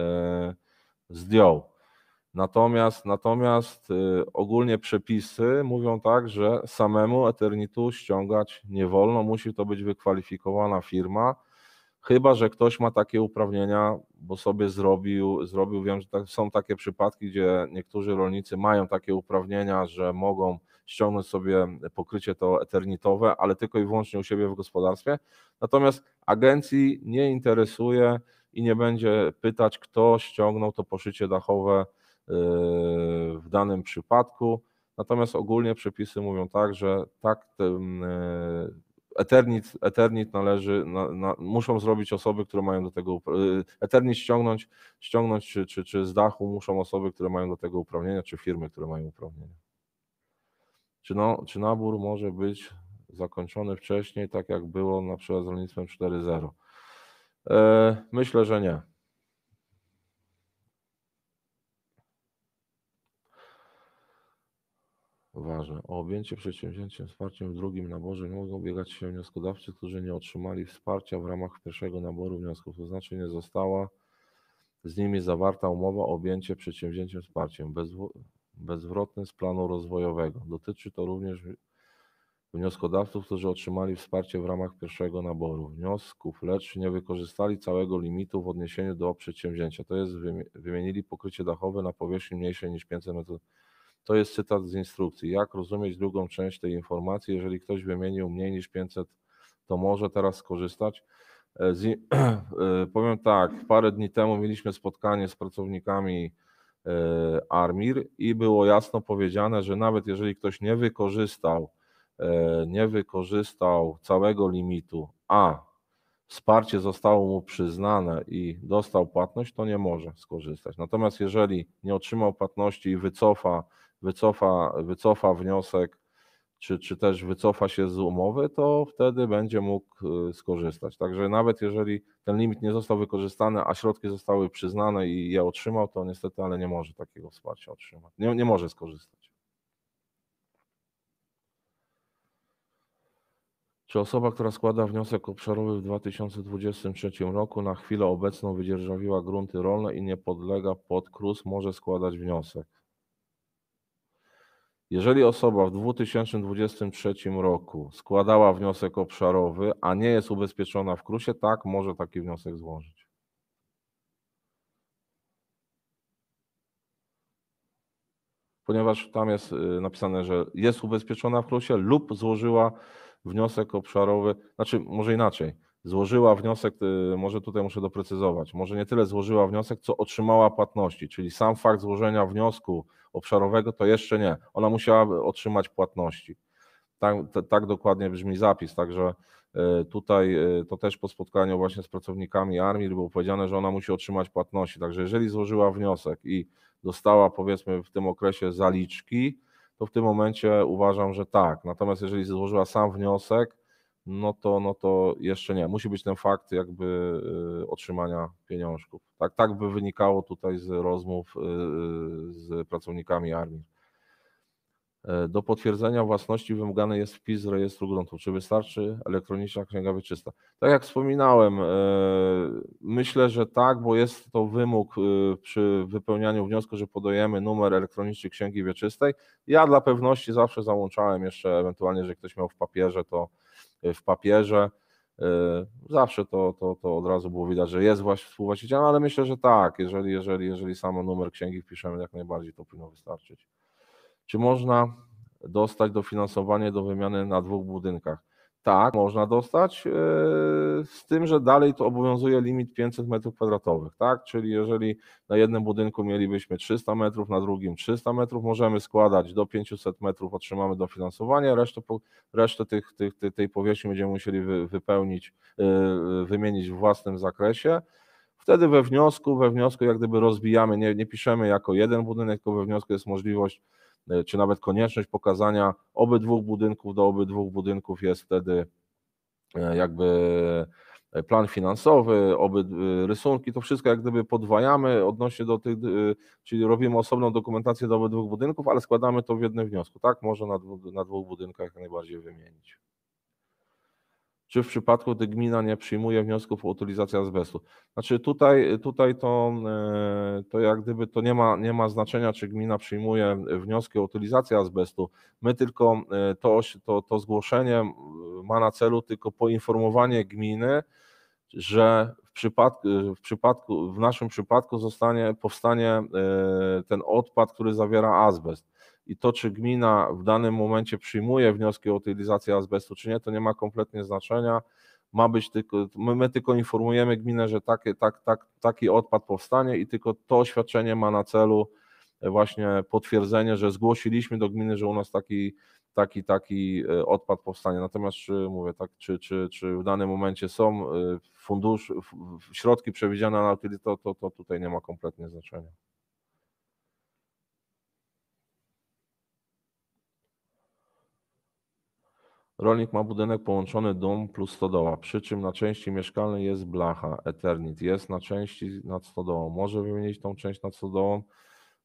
zdjął. Natomiast, natomiast ogólnie przepisy mówią tak, że samemu Eternitu ściągać nie wolno, musi to być wykwalifikowana firma, Chyba, że ktoś ma takie uprawnienia, bo sobie zrobił, zrobił wiem, że tak, są takie przypadki, gdzie niektórzy rolnicy mają takie uprawnienia, że mogą ściągnąć sobie pokrycie to eternitowe, ale tylko i wyłącznie u siebie w gospodarstwie. Natomiast agencji nie interesuje i nie będzie pytać, kto ściągnął to poszycie dachowe yy, w danym przypadku. Natomiast ogólnie przepisy mówią tak, że tak yy, Eternit, Eternit należy, na, na, muszą zrobić osoby, które mają do tego, y, Eternit ściągnąć, ściągnąć czy, czy, czy z dachu muszą osoby, które mają do tego uprawnienia, czy firmy, które mają uprawnienia. Czy, no, czy nabór może być zakończony wcześniej, tak jak było na przykład z rolnictwem 4.0? E, myślę, że nie. Ważne. O objęcie przedsięwzięciem wsparciem w drugim naborze mogą ubiegać się wnioskodawcy, którzy nie otrzymali wsparcia w ramach pierwszego naboru wniosków, to znaczy nie została z nimi zawarta umowa o objęcie przedsięwzięciem wsparciem bezwrotnym z planu rozwojowego. Dotyczy to również wnioskodawców, którzy otrzymali wsparcie w ramach pierwszego naboru wniosków, lecz nie wykorzystali całego limitu w odniesieniu do przedsięwzięcia. To jest wymienili pokrycie dachowe na powierzchni mniejszej niż 500 metrów to jest cytat z instrukcji. Jak rozumieć drugą część tej informacji? Jeżeli ktoś wymienił mniej niż 500, to może teraz skorzystać. E, z, e, powiem tak, parę dni temu mieliśmy spotkanie z pracownikami e, Armir i było jasno powiedziane, że nawet jeżeli ktoś nie wykorzystał, nie wykorzystał całego limitu, a wsparcie zostało mu przyznane i dostał płatność, to nie może skorzystać. Natomiast jeżeli nie otrzymał płatności i wycofa wycofa, wycofa wniosek, czy, czy też wycofa się z umowy, to wtedy będzie mógł y, skorzystać. Także nawet jeżeli ten limit nie został wykorzystany, a środki zostały przyznane i je otrzymał, to niestety, ale nie może takiego wsparcia otrzymać. Nie, nie może skorzystać. Czy osoba, która składa wniosek obszarowy w 2023 roku, na chwilę obecną wydzierżawiła grunty rolne i nie podlega pod KRUS, może składać wniosek? Jeżeli osoba w 2023 roku składała wniosek obszarowy, a nie jest ubezpieczona w krus tak, może taki wniosek złożyć. Ponieważ tam jest y, napisane, że jest ubezpieczona w krus lub złożyła wniosek obszarowy, znaczy może inaczej złożyła wniosek, e, może tutaj muszę doprecyzować, może nie tyle złożyła wniosek, co otrzymała płatności, czyli sam fakt złożenia wniosku obszarowego to jeszcze nie. Ona musiała otrzymać płatności. Tak, tak dokładnie brzmi zapis, także e, tutaj e, to też po spotkaniu właśnie z pracownikami armii było powiedziane, że ona musi otrzymać płatności. Także jeżeli złożyła wniosek i dostała powiedzmy w tym okresie zaliczki, to w tym momencie uważam, że tak. Natomiast jeżeli złożyła sam wniosek, no to, no to jeszcze nie. Musi być ten fakt jakby y, otrzymania pieniążków. Tak, tak by wynikało tutaj z rozmów y, y, z pracownikami armii. E, do potwierdzenia własności wymagany jest wpis z rejestru gruntów. Czy wystarczy elektroniczna księga wieczysta? Tak jak wspominałem, e, myślę, że tak, bo jest to wymóg przy wypełnianiu wniosku, że podajemy numer elektronicznej księgi wieczystej. Ja dla pewności zawsze załączałem jeszcze ewentualnie, że ktoś miał w papierze, to w papierze. Y, zawsze to, to, to od razu było widać, że jest właśnie współwłaścicielem, ale myślę, że tak, jeżeli, jeżeli, jeżeli samo numer księgi wpiszemy, jak najbardziej to powinno wystarczyć. Czy można dostać dofinansowanie do wymiany na dwóch budynkach? Tak, można dostać, e, z tym, że dalej to obowiązuje limit 500 m2, tak? Czyli jeżeli na jednym budynku mielibyśmy 300 metrów, na drugim 300 metrów, możemy składać do 500 metrów, otrzymamy dofinansowanie, resztę, resztę tych, tych, tej, tej powierzchni będziemy musieli wypełnić, e, wymienić w własnym zakresie. Wtedy we wniosku, we wniosku jak gdyby rozbijamy, nie, nie piszemy jako jeden budynek, tylko we wniosku jest możliwość E, czy nawet konieczność pokazania obydwu budynków do obydwu budynków jest wtedy e, jakby e, plan finansowy, oby rysunki, to wszystko jak gdyby podwajamy odnośnie do tych, czyli robimy osobną dokumentację do obydwu budynków, ale składamy to w jednym wniosku, tak? Można na, dwu, na dwóch budynkach najbardziej wymienić czy w przypadku, gdy gmina nie przyjmuje wniosków o utylizację azbestu. Znaczy tutaj, tutaj to, e, to jak gdyby to nie ma, nie ma znaczenia, czy gmina przyjmuje wnioski o utylizację azbestu. My tylko e, to, to, to zgłoszenie ma na celu tylko poinformowanie gminy, że w przypadku, w przypadku, w naszym przypadku zostanie, powstanie e, ten odpad, który zawiera azbest i to, czy gmina w danym momencie przyjmuje wnioski o utylizację azbestu, czy nie, to nie ma kompletnie znaczenia. Ma być tylko, my, my tylko informujemy gminę, że taki, tak, tak, taki odpad powstanie i tylko to oświadczenie ma na celu właśnie potwierdzenie, że zgłosiliśmy do gminy, że u nas taki, taki, taki e, odpad powstanie. Natomiast czy mówię tak, czy, czy, czy w danym momencie są e, fundusz, środki przewidziane na utylizację, to, to, to tutaj nie ma kompletnie znaczenia. Rolnik ma budynek połączony dom plus stodoła, przy czym na części mieszkalnej jest blacha, Eternit jest na części nad stodołą. Może wymienić tą część nad stodołą?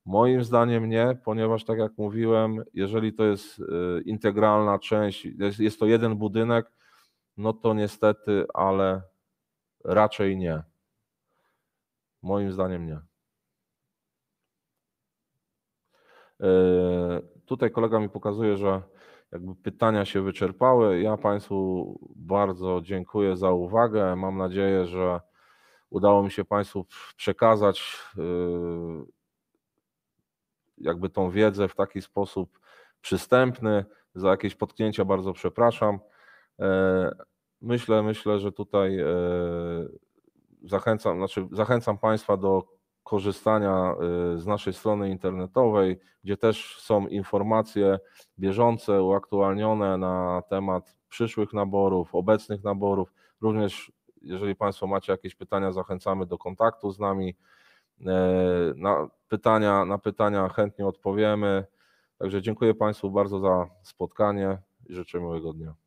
Moim zdaniem nie, ponieważ tak jak mówiłem, jeżeli to jest y, integralna część, jest, jest to jeden budynek, no to niestety, ale raczej nie. Moim zdaniem nie. Y, tutaj kolega mi pokazuje, że jakby pytania się wyczerpały. Ja Państwu bardzo dziękuję za uwagę. Mam nadzieję, że udało mi się Państwu przekazać yy, jakby tą wiedzę w taki sposób przystępny. Za jakieś potknięcia bardzo przepraszam. Yy, myślę, myślę, że tutaj yy, zachęcam, znaczy zachęcam Państwa do korzystania y, z naszej strony internetowej, gdzie też są informacje bieżące, uaktualnione na temat przyszłych naborów, obecnych naborów. Również, jeżeli Państwo macie jakieś pytania, zachęcamy do kontaktu z nami. Y, na pytania, na pytania chętnie odpowiemy. Także dziękuję Państwu bardzo za spotkanie i życzę miłego dnia.